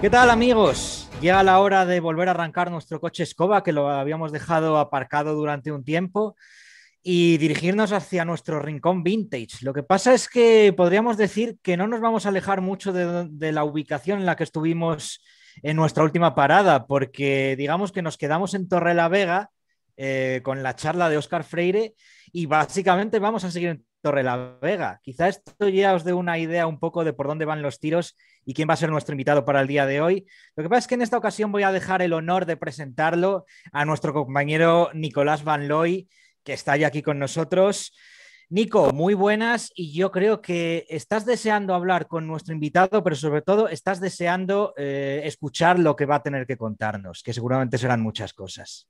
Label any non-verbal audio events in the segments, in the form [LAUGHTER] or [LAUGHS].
¿Qué tal amigos? Llega la hora de volver a arrancar nuestro coche escoba que lo habíamos dejado aparcado durante un tiempo y dirigirnos hacia nuestro rincón vintage. Lo que pasa es que podríamos decir que no nos vamos a alejar mucho de, la ubicación en la que estuvimos en nuestra última parada, porque digamos que nos quedamos en Torre la Vega eh, con la charla de Oscar Freire y básicamente vamos a seguir en Torre la Vega. Quizá esto ya os dé una idea un poco de por dónde van los tiros y quién va a ser nuestro invitado para el día de hoy. Lo que pasa es que en esta ocasión voy a dejar el honor de presentarlo a nuestro compañero Nicolás Van Loy, que está ya aquí con nosotros. Nico, muy buenas y yo creo que estás deseando hablar con nuestro invitado, pero sobre todo estás deseando eh, escuchar lo que va a tener que contarnos, que seguramente serán muchas cosas.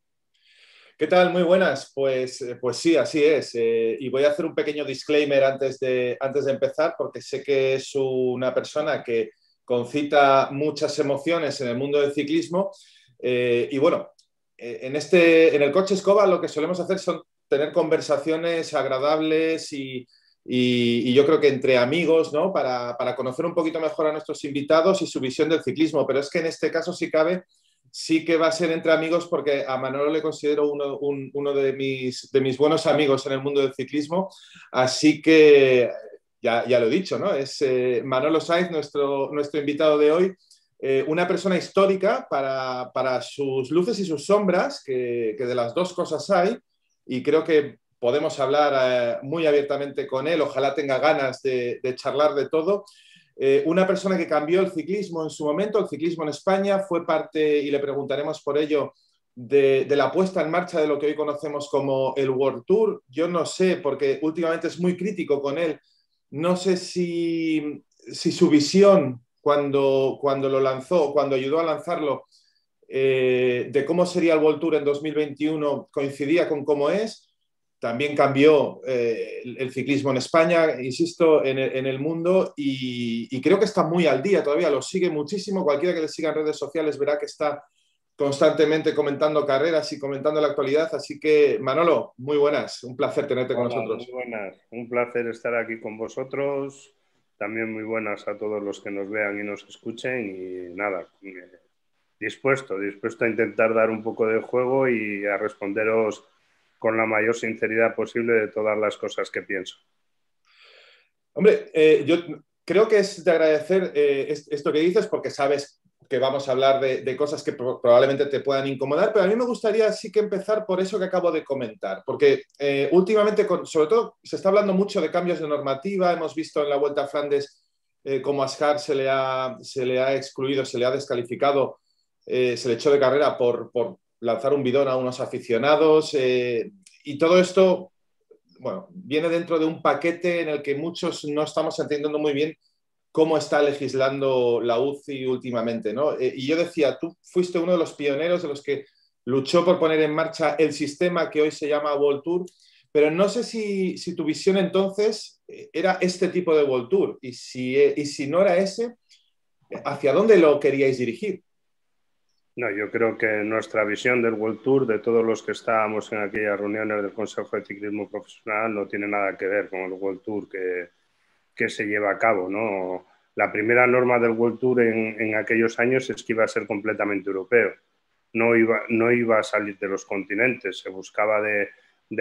¿Qué tal? Muy buenas. Pues, eh, pues sí, así es. Eh, y voy a hacer un pequeño disclaimer antes de, antes de empezar, porque sé que es una persona que concita muchas emociones en el mundo del ciclismo. Eh, y bueno, eh, en, este, en el coche escoba lo que solemos hacer son tener conversaciones agradables y, yo creo que entre amigos, ¿no? Para, conocer un poquito mejor a nuestros invitados y su visión del ciclismo. Pero es que en este caso, si cabe, sí que va a ser entre amigos porque a Manolo le considero uno, de, mis, de mis buenos amigos en el mundo del ciclismo. Así que ya, lo he dicho, ¿no? Es eh, Manolo Sainz, nuestro, nuestro invitado de hoy, eh, una persona histórica para, sus luces y sus sombras, que, de las dos cosas hay, y creo que podemos hablar eh, muy abiertamente con él, ojalá tenga ganas de, charlar de todo. una persona que cambió el ciclismo en su momento, el ciclismo en España, fue parte, y le preguntaremos por ello, de, de, la puesta en marcha de lo que hoy conocemos como el World Tour. Yo no sé, porque últimamente es muy crítico con él no sé si, su visión cuando, cuando lo lanzó, cuando ayudó a lanzarlo, eh, de cómo sería el Volture en 2021 coincidía con cómo es. También cambió eh, el, ciclismo en España, insisto, en el, mundo y, creo que está muy al día todavía, lo sigue muchísimo. Cualquiera que le siga en redes sociales verá que está constantemente comentando carreras y comentando la actualidad. Así que, Manolo, muy buenas. Un placer tenerte con nosotros. Muy buenas. Un placer estar aquí con vosotros. También muy buenas a todos los que nos vean y nos escuchen. Y nada, eh, dispuesto, dispuesto a intentar dar un poco de juego y a responderos con la mayor sinceridad posible de todas las cosas que pienso. Hombre, eh, yo creo que es de agradecer eh, esto que dices porque sabes que vamos a hablar de, cosas que probablemente te puedan incomodar, pero a mí me gustaría sí que empezar por eso que acabo de comentar, porque eh, últimamente, con, sobre todo, se está hablando mucho de cambios de normativa, hemos visto en la Vuelta a Flandes eh, cómo a Ascar se le, ha, se le ha excluido, se le ha descalificado, eh, se le echó de carrera por, por, lanzar un bidón a unos aficionados, y todo esto, bueno, viene dentro de un paquete en el que muchos no estamos entendiendo muy bien cómo está legislando la UCI últimamente. ¿no? Eh, y yo decía, tú fuiste uno de los pioneros de los que luchó por poner en marcha el sistema que hoy se llama World Tour, pero no sé si, tu visión entonces eh, era este tipo de World Tour y si, eh, y si no era ese, ¿hacia dónde lo queríais dirigir? No, yo creo que nuestra visión del World Tour, de todos los que estábamos en aquellas reuniones del Consejo de Ciclismo Profesional, no tiene nada que ver con el World Tour que, que se lleva a cabo. ¿no? La primera norma del World Tour en, aquellos años es que iba a ser completamente europeo. No iba, no iba a salir de los continentes. Se buscaba de,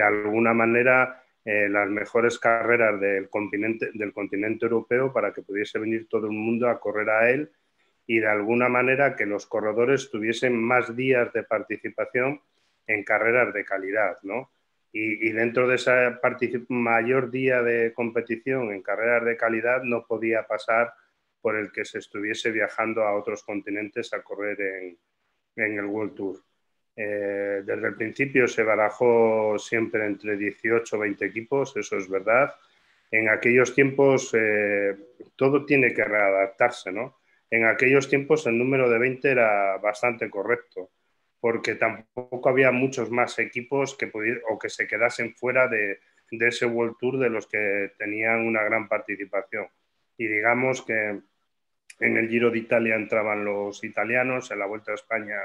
alguna manera eh, las mejores carreras del continente, del continente europeo para que pudiese venir todo el mundo a correr a él y de alguna manera que los corredores tuviesen más días de participación en carreras de calidad, ¿no? Y, dentro de esa mayor día de competición en carreras de calidad no podía pasar por el que se estuviese viajando a otros continentes a correr en, el World Tour. Eh, desde el principio se barajó siempre entre 18 o 20 equipos, eso es verdad. En aquellos tiempos eh, todo tiene que readaptarse, ¿no? En aquellos tiempos el número de 20 era bastante correcto porque tampoco había muchos más equipos que o que se quedasen fuera de, de ese World Tour de los que tenían una gran participación. Y digamos que en el Giro de Italia entraban los italianos, en la Vuelta a España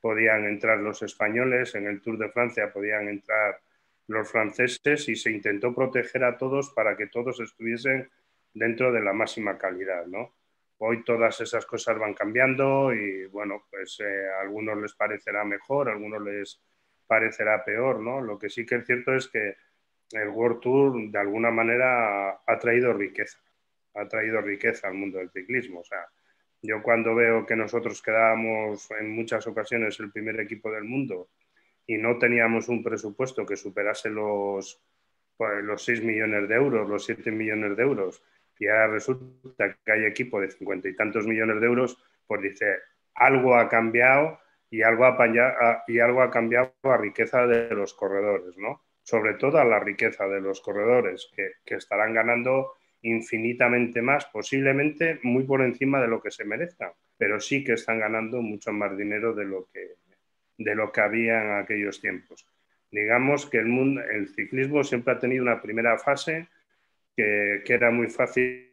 podían entrar los españoles, en el Tour de Francia podían entrar los franceses y se intentó proteger a todos para que todos estuviesen dentro de la máxima calidad, ¿no? Hoy todas esas cosas van cambiando y bueno, pues eh, a algunos les parecerá mejor, a algunos les parecerá peor, ¿no? Lo que sí que es cierto es que el World Tour de alguna manera ha traído riqueza, ha traído riqueza al mundo del ciclismo. O sea, yo cuando veo que nosotros quedábamos en muchas ocasiones el primer equipo del mundo y no teníamos un presupuesto que superase los, pues, los 6 millones de euros, los 7 millones de euros, y ahora resulta que hay equipo de cincuenta y tantos millones de euros, pues dice, algo ha cambiado y algo ha, y algo ha cambiado la riqueza de los corredores, ¿no? Sobre todo a la riqueza de los corredores, que, estarán ganando infinitamente más, posiblemente muy por encima de lo que se merezcan, pero sí que están ganando mucho más dinero de lo que, de lo que había en aquellos tiempos. Digamos que el, mundo, el ciclismo siempre ha tenido una primera fase que, era muy fácil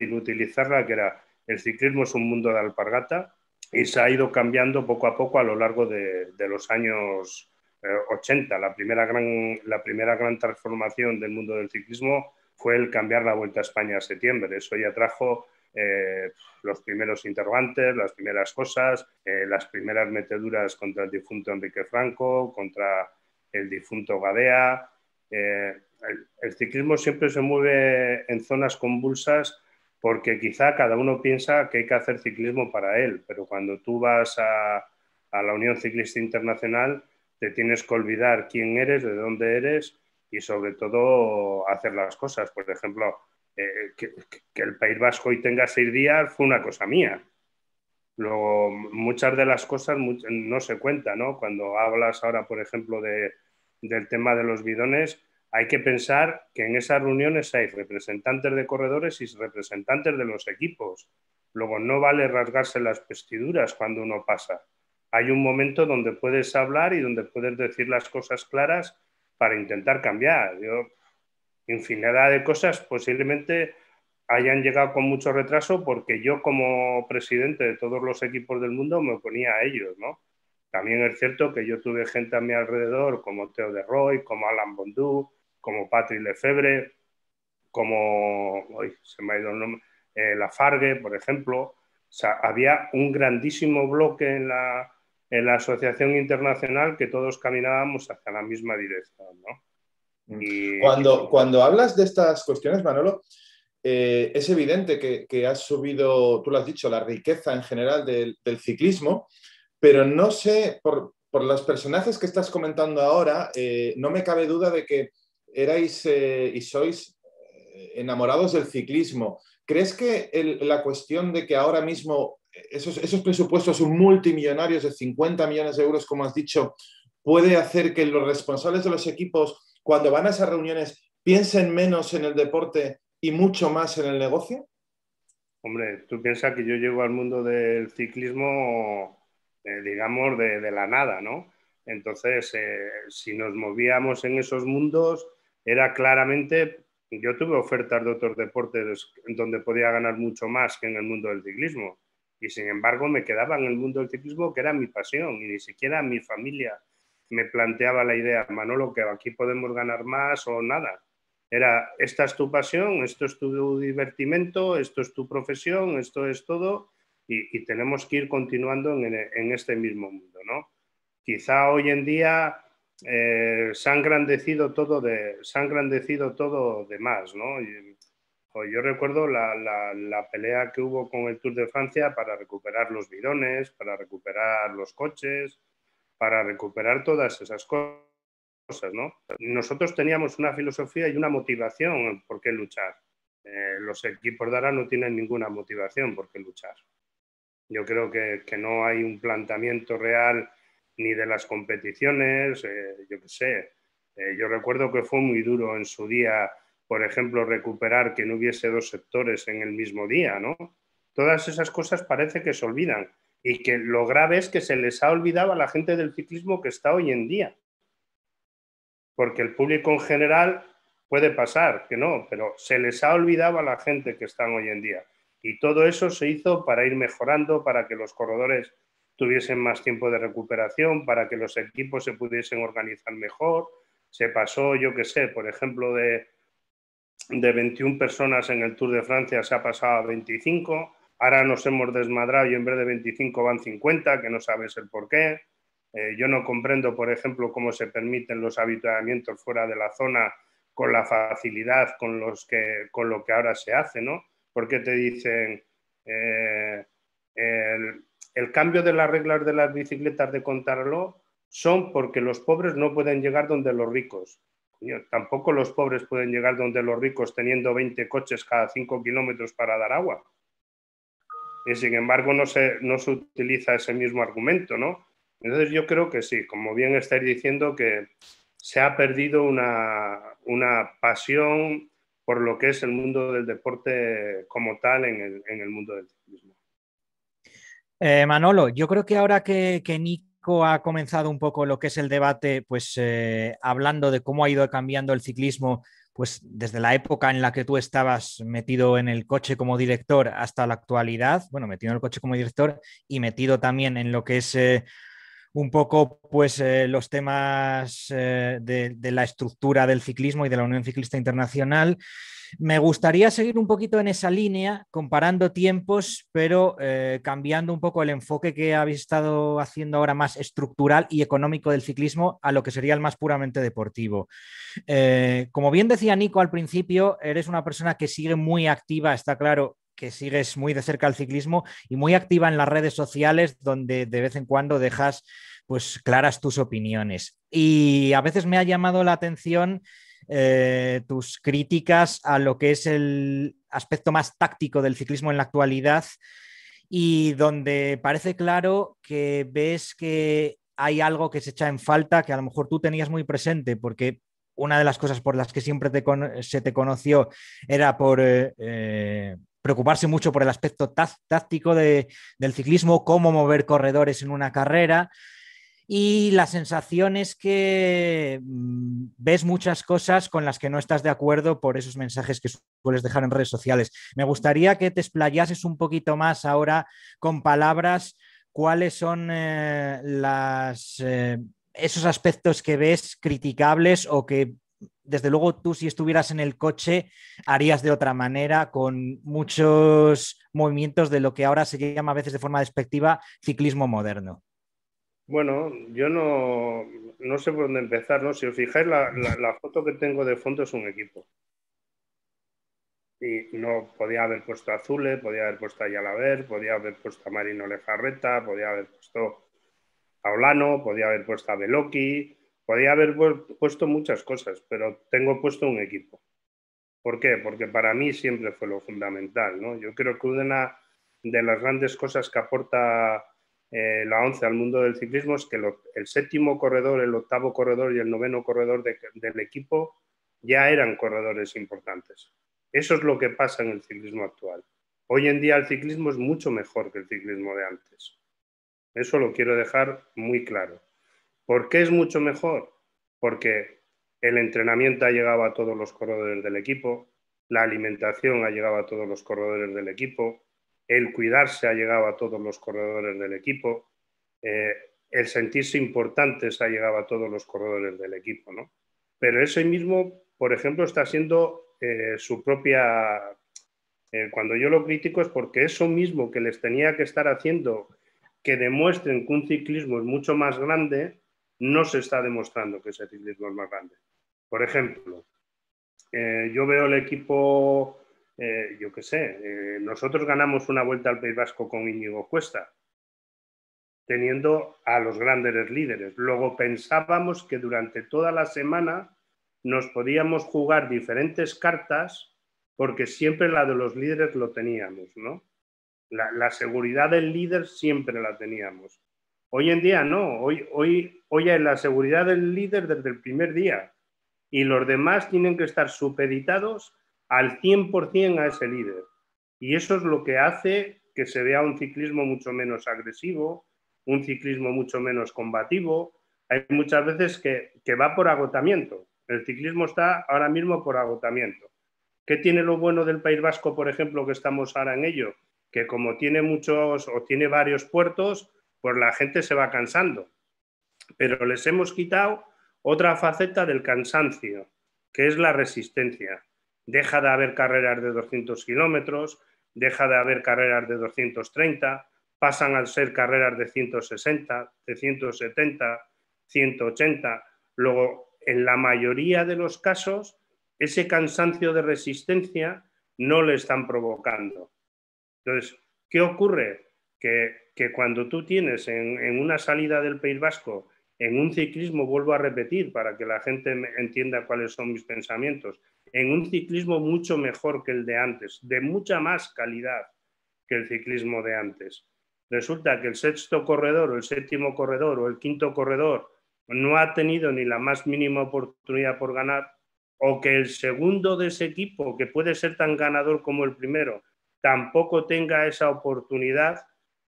utilizarla, que era el ciclismo es un mundo de alpargata y se ha ido cambiando poco a poco a lo largo de, los años 80. Eh, la primera, gran, la primera gran transformación del mundo del ciclismo fue el cambiar la Vuelta a España a septiembre. Eso ya trajo eh, los primeros interrogantes, las primeras cosas, eh, las primeras meteduras contra el difunto Enrique Franco, contra el difunto Gadea el, ciclismo siempre se mueve en zonas convulsas porque quizá cada uno piensa que hay que hacer ciclismo para él, pero cuando tú vas a, la Unión Ciclista Internacional te tienes que olvidar quién eres, de dónde eres y sobre todo hacer las cosas. Por ejemplo, eh, que, el País Vasco hoy tenga seis días fue una cosa mía. muchas de las cosas no se cuentan, ¿no? Cuando hablas ahora, por ejemplo, del tema de los bidones, hay que pensar que en esas reuniones hay representantes de corredores y representantes de los equipos. Luego no vale rasgarse las vestiduras cuando uno pasa. Hay un momento donde puedes hablar y donde puedes decir las cosas claras para intentar cambiar. Yo, infinidad de cosas posiblemente hayan llegado con mucho retraso porque yo como presidente de todos los equipos del mundo me oponía a ellos, También es cierto que yo tuve gente a mi alrededor como Teo de Roy, como Alan Bondú, como Patrick Lefebvre, como se me ha ido el nombre, eh, Lafargue, por ejemplo. había un grandísimo bloque en la, asociación internacional que todos caminábamos hacia la misma dirección. Mm. Cuando, cuando hablas de estas cuestiones, Manolo, eh, es evidente que, que, has subido, tú lo has dicho, la riqueza en general del, ciclismo, pero no sé, por, por, los personajes que estás comentando ahora, eh, no me cabe duda de que erais eh, y sois eh, enamorados del ciclismo. ¿Crees que la cuestión de que ahora mismo esos, esos presupuestos multimillonarios de 50 millones de euros, como has dicho, puede hacer que los responsables de los equipos, cuando van a esas reuniones, piensen menos en el deporte y mucho más en el negocio? Hombre, tú piensas que yo llego al mundo del ciclismo, eh, digamos, de, la nada, ¿no? Entonces, si nos movíamos en esos mundos, era claramente, yo tuve ofertas de otros deportes donde podía ganar mucho más que en el mundo del ciclismo. Y sin embargo me quedaba en el mundo del ciclismo que era mi pasión y ni siquiera mi familia me planteaba la idea, Manolo, que aquí podemos ganar más o nada. Era, esta es tu pasión, esto es tu divertimento, esto es tu profesión, esto es todo y, tenemos que ir continuando en, en este mismo mundo, ¿no? Quizá hoy en día eh, se ha engrandecido todo de, se todo más, ¿no? yo recuerdo la, pelea que hubo con el Tour de Francia para recuperar los bidones, para recuperar los coches, para recuperar todas esas cosas, ¿no? Nosotros teníamos una filosofía y una motivación por qué luchar. Eh, los equipos de ahora no tienen ninguna motivación por qué luchar. Yo creo que no hay un planteamiento real ni de las competiciones, eh, yo qué sé. Eh, yo recuerdo que fue muy duro en su día, por ejemplo, recuperar que no hubiese dos sectores en el mismo día, ¿no? Todas esas cosas parece que se olvidan y que lo grave es que se les ha olvidado a la gente del ciclismo que está hoy en día. Porque el público en general puede pasar, que no, pero se les ha olvidado a la gente que está hoy en día. Y todo eso se hizo para ir mejorando, para que los corredores tuviesen más tiempo de recuperación, para que los equipos se pudiesen organizar mejor. Se pasó, yo qué sé, por ejemplo, de, 21 personas en el Tour de Francia se ha pasado a 25. Ahora nos hemos desmadrado y en vez de 25 van 50, que no sabes el por qué. Eh, yo no comprendo, por ejemplo, cómo se permiten los habituamientos fuera de la zona con la facilidad con, los que, con lo que ahora se hace, ¿no? ¿Por qué te dicen eh, el, el cambio de las reglas de las bicicletas de contarlo, son porque los pobres no pueden llegar donde los ricos. tampoco los pobres pueden llegar donde los ricos teniendo 20 coches cada 5 kilómetros para dar agua. Y sin embargo no se, no se utiliza ese mismo argumento, ¿no? Entonces yo creo que sí, como bien estáis diciendo, que se ha perdido una, pasión por lo que es el mundo del deporte como tal en el, en el mundo del ciclismo. Eh, Manolo, yo creo que ahora que, Nico ha comenzado un poco lo que es el debate, pues eh, hablando de cómo ha ido cambiando el ciclismo, pues desde la época en la que tú estabas metido en el coche como director hasta la actualidad, bueno, metido en el coche como director y metido también en lo que es... Eh, un poco pues, eh, los temas eh, de, la estructura del ciclismo y de la Unión Ciclista Internacional. Me gustaría seguir un poquito en esa línea, comparando tiempos, pero eh, cambiando un poco el enfoque que habéis estado haciendo ahora más estructural y económico del ciclismo a lo que sería el más puramente deportivo. como bien decía Nico al principio, eres una persona que sigue muy activa, está claro, que sigues muy de cerca el ciclismo y muy activa en las redes sociales donde de vez en cuando dejas pues claras tus opiniones. Y a veces me ha llamado la atención eh, tus críticas a lo que es el aspecto más táctico del ciclismo en la actualidad y donde parece claro que ves que hay algo que se echa en falta que a lo mejor tú tenías muy presente porque una de las cosas por las que siempre se te conoció era por eh, eh, preocuparse mucho por el aspecto táctico del ciclismo, cómo mover corredores en una carrera. Y la sensación es que mm, ves muchas cosas con las que no estás de acuerdo por esos mensajes que sueles dejar en redes sociales. Me gustaría que te explayases un poquito más ahora con palabras cuáles son eh, las, eh, esos aspectos que ves criticables o que desde luego tú si estuvieras en el coche harías de otra manera con muchos movimientos de lo que ahora se llama a veces de forma despectiva ciclismo moderno. Bueno, yo no, no sé por dónde empezar, ¿no? Si os fijáis, la, foto que tengo de fondo es un equipo. Y no podía haber puesto a Zule, podía haber puesto a Yalaber, podía haber puesto a Marino Lejarreta, podía haber puesto a Olano, podía haber puesto a Beloki, Podía haber puesto muchas cosas, pero tengo puesto un equipo. ¿Por qué? Porque para mí siempre fue lo fundamental. Yo creo que una de las grandes cosas que aporta eh, la ONCE al mundo del ciclismo es que el séptimo corredor, el octavo corredor y el noveno corredor del equipo ya eran corredores importantes. Eso es lo que pasa en el ciclismo actual. Hoy en día el ciclismo es mucho mejor que el ciclismo de antes. Eso lo quiero dejar muy claro. ¿Por qué es mucho mejor? Porque el entrenamiento ha llegado a todos los corredores del equipo, la alimentación ha llegado a todos los corredores del equipo, el cuidarse ha llegado a todos los corredores del equipo, eh, el sentirse importantes ha llegado a todos los corredores del equipo, Pero ese mismo, por ejemplo, está siendo eh, su propia... Eh, cuando yo lo critico es porque eso mismo que les tenía que estar haciendo, que demuestren que un ciclismo es mucho más grande, no se está demostrando que ese ciclismo es más grande. Por ejemplo, eh, yo veo el equipo, eh, yo qué sé, eh, nosotros ganamos una vuelta al País Vasco con Íñigo Cuesta, teniendo a los grandes líderes. Luego pensábamos que durante toda la semana nos podíamos jugar diferentes cartas porque siempre la de los líderes lo teníamos, ¿no? la seguridad del líder siempre la teníamos. Hoy en día no, hoy, hoy, hoy la seguridad del líder desde el primer día y los demás tienen que estar supeditados al 100% a ese líder. Y eso es lo que hace que se vea un ciclismo mucho menos agresivo, un ciclismo mucho menos combativo. Hay muchas veces que, que va por agotamiento. El ciclismo está ahora mismo por agotamiento. ¿Qué tiene lo bueno del País Vasco, por ejemplo, que estamos ahora en ello? Que como tiene muchos o tiene varios puertos, pues la gente se va cansando. Pero les hemos quitado otra faceta del cansancio, que es la resistencia. Deja de haber carreras de 200 kilómetros, deja de haber carreras de 230, pasan a ser carreras de 160, de 170, 180. Luego, en la mayoría de los casos, ese cansancio de resistencia no le están provocando. Entonces, ¿qué ocurre? Que que cuando tú tienes en, una salida del País Vasco, en un ciclismo, vuelvo a repetir para que la gente entienda cuáles son mis pensamientos, en un ciclismo mucho mejor que el de antes, de mucha más calidad que el ciclismo de antes. Resulta que el sexto corredor o el séptimo corredor o el quinto corredor no ha tenido ni la más mínima oportunidad por ganar, o que el segundo de ese equipo, que puede ser tan ganador como el primero, tampoco tenga esa oportunidad,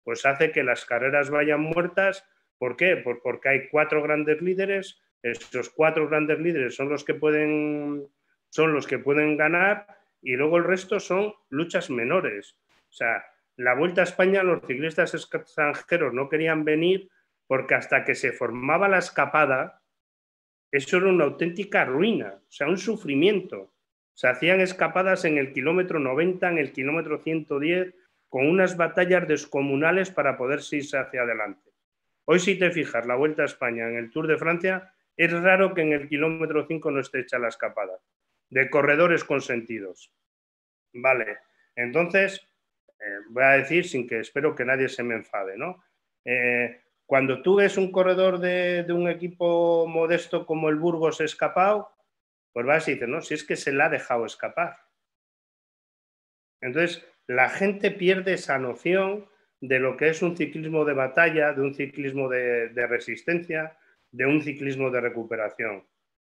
pues hace que las carreras vayan muertas. ¿Por qué? Pues porque hay cuatro grandes líderes, esos cuatro grandes líderes son los que pueden, son los que pueden ganar y luego el resto son luchas menores. O sea, la Vuelta a España los ciclistas extranjeros no querían venir porque hasta que se formaba la escapada, eso era una auténtica ruina, o sea, un sufrimiento. Se hacían escapadas en el kilómetro 90, en el kilómetro 110, con unas batallas descomunales para poder irse hacia adelante. Hoy si te fijas, la Vuelta a España en el Tour de Francia, es raro que en el kilómetro 5 no esté hecha la escapada, de corredores consentidos. Vale, entonces, eh, voy a decir sin que espero que nadie se me enfade, ¿no? Eh, cuando tú ves un corredor de, un equipo modesto como el Burgos escapado, pues vas y dices, no, si es que se la ha dejado escapar. Entonces, la gente pierde esa noción de lo que es un ciclismo de batalla, de un ciclismo de, resistencia, de un ciclismo de recuperación.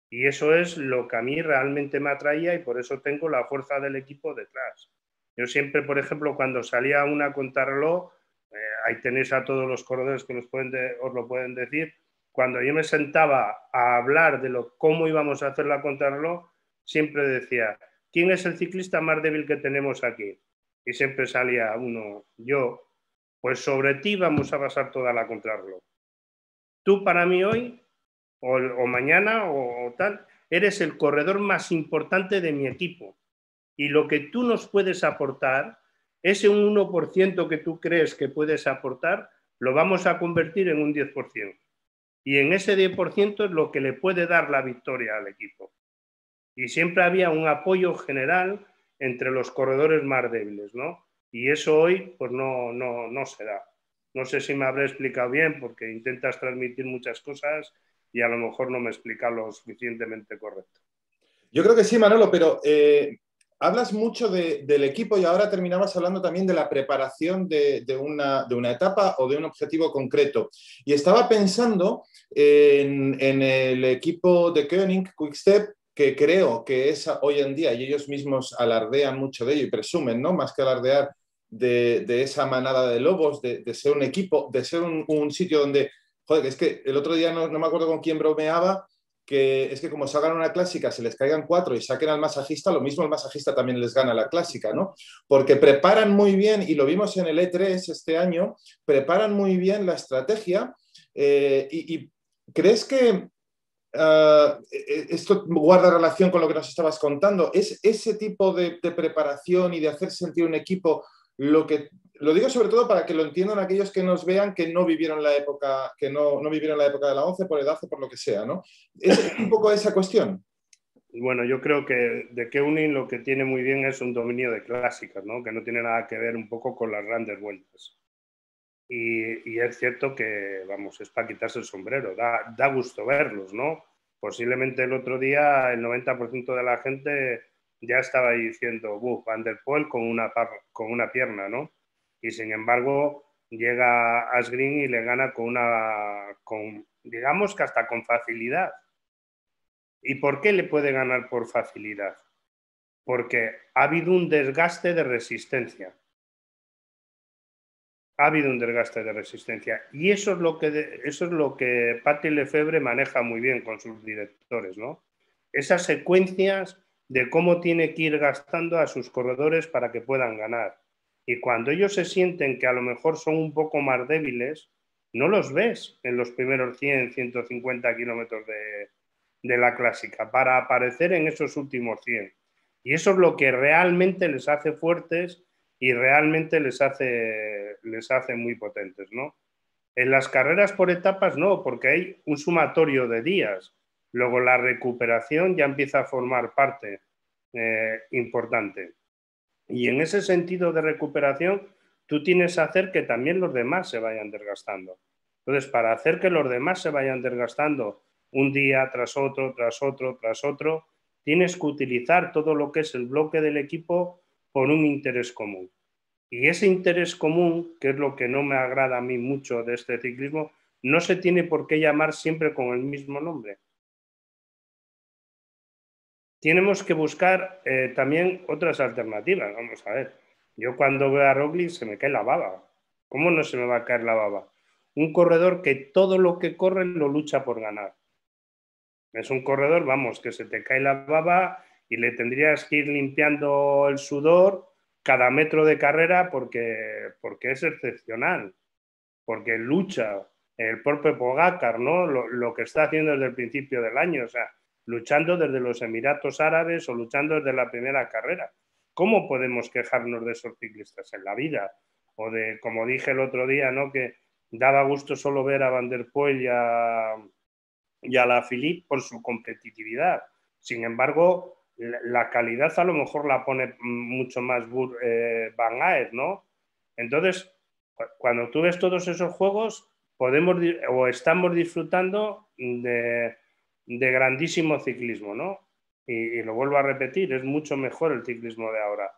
Y eso es lo que a mí realmente me atraía y por eso tengo la fuerza del equipo detrás. Yo siempre, por ejemplo, cuando salía una contrarreloj, eh, ahí tenéis a todos los corredores que pueden os lo pueden decir, cuando yo me sentaba a hablar de cómo íbamos a hacer la contarlo siempre decía, ¿quién es el ciclista más débil que tenemos aquí? y siempre salía uno, yo, pues sobre ti vamos a basar toda la contrarreloj. Tú para mí hoy, o, mañana, o, o tal, eres el corredor más importante de mi equipo. Y lo que tú nos puedes aportar, ese 1% que tú crees que puedes aportar, lo vamos a convertir en un 10%. Y en ese 10% es lo que le puede dar la victoria al equipo. Y siempre había un apoyo general entre los corredores más débiles, ¿no? Y eso hoy, pues no, no, no se da. No sé si me habré explicado bien, porque intentas transmitir muchas cosas y a lo mejor no me explica lo suficientemente correcto. Yo creo que sí, Manolo, pero eh, hablas mucho del equipo y ahora terminabas hablando también de la preparación de, una, etapa o de un objetivo concreto. Y estaba pensando en, en el equipo de Koenig, Quickstep, que creo que es hoy en día, y ellos mismos alardean mucho de ello y presumen, ¿no? Más que alardear de, esa manada de lobos, de, ser un equipo, de ser un, sitio donde, joder, es que el otro día no, me acuerdo con quién bromeaba, que es que como salgan una clásica, se les caigan cuatro y saquen al masajista, lo mismo el masajista también les gana la clásica, ¿no? Porque preparan muy bien, y lo vimos en el E3 este año, preparan muy bien la estrategia eh, y crees que eh, eh, esto guarda relación con lo que nos estabas contando. ¿Es ese tipo de, preparación y de hacer sentir un equipo lo que... Lo digo sobre todo para que lo entiendan aquellos que nos vean que no vivieron la época, que no, vivieron la época de la 11 por edad o por lo que sea, ¿no? Es un poco esa cuestión. Bueno, yo creo que de Keuning lo que tiene muy bien es un dominio de clásicas, ¿no? Que no tiene nada que ver un poco con las grandes vueltas. Y, es cierto que, vamos, es para quitarse el sombrero, da, gusto verlos, ¿no? Posiblemente el otro día el 90% de la gente ya estaba diciendo, buf, Van der Poel con una, pierna, ¿no? Y sin embargo llega Asgreen y le gana con una, digamos que hasta con facilidad. ¿Y por qué le puede ganar por facilidad? Porque ha habido un desgaste de resistencia ha habido un desgaste de resistencia. Y eso es lo que, eso es lo que Patti Lefebvre maneja muy bien con sus directores, ¿no? Esas secuencias de cómo tiene que ir gastando a sus corredores para que puedan ganar. Y cuando ellos se sienten que a lo mejor son un poco más débiles, no los ves en los primeros 100, 150 kilómetros de, de la clásica, para aparecer en esos últimos 100. Y eso es lo que realmente les hace fuertes y realmente les hace, les hace muy potentes, ¿no? En las carreras por etapas no, porque hay un sumatorio de días. Luego la recuperación ya empieza a formar parte eh, importante. Y en ese sentido de recuperación, tú tienes que hacer que también los demás se vayan desgastando. Entonces, para hacer que los demás se vayan desgastando un día tras otro, tras otro, tras otro, tienes que utilizar todo lo que es el bloque del equipo ...con un interés común. Y ese interés común, que es lo que no me agrada a mí mucho de este ciclismo, no se tiene por qué llamar siempre con el mismo nombre. Tenemos que buscar eh, también otras alternativas. Vamos a ver, yo cuando veo a Roglic se me cae la baba. ¿Cómo no se me va a caer la baba? Un corredor que todo lo que corre lo lucha por ganar. Es un corredor, vamos, que se te cae la baba, y le tendrías que ir limpiando el sudor cada metro de carrera porque, porque es excepcional, porque lucha el propio Pogacar, ¿no? Lo, que está haciendo desde el principio del año, o sea, luchando desde los Emiratos Árabes o luchando desde la primera carrera. ¿Cómo podemos quejarnos de esos ciclistas en la vida? O de, como dije el otro día, ¿no? Que daba gusto solo ver a Van der Poel y a, y a la Philippe por su competitividad. Sin embargo, la calidad a lo mejor la pone mucho más eh, Van Aert, ¿no? Entonces, cuando tú ves todos esos juegos, podemos o estamos disfrutando de, grandísimo ciclismo, ¿no? Y, lo vuelvo a repetir, es mucho mejor el ciclismo de ahora.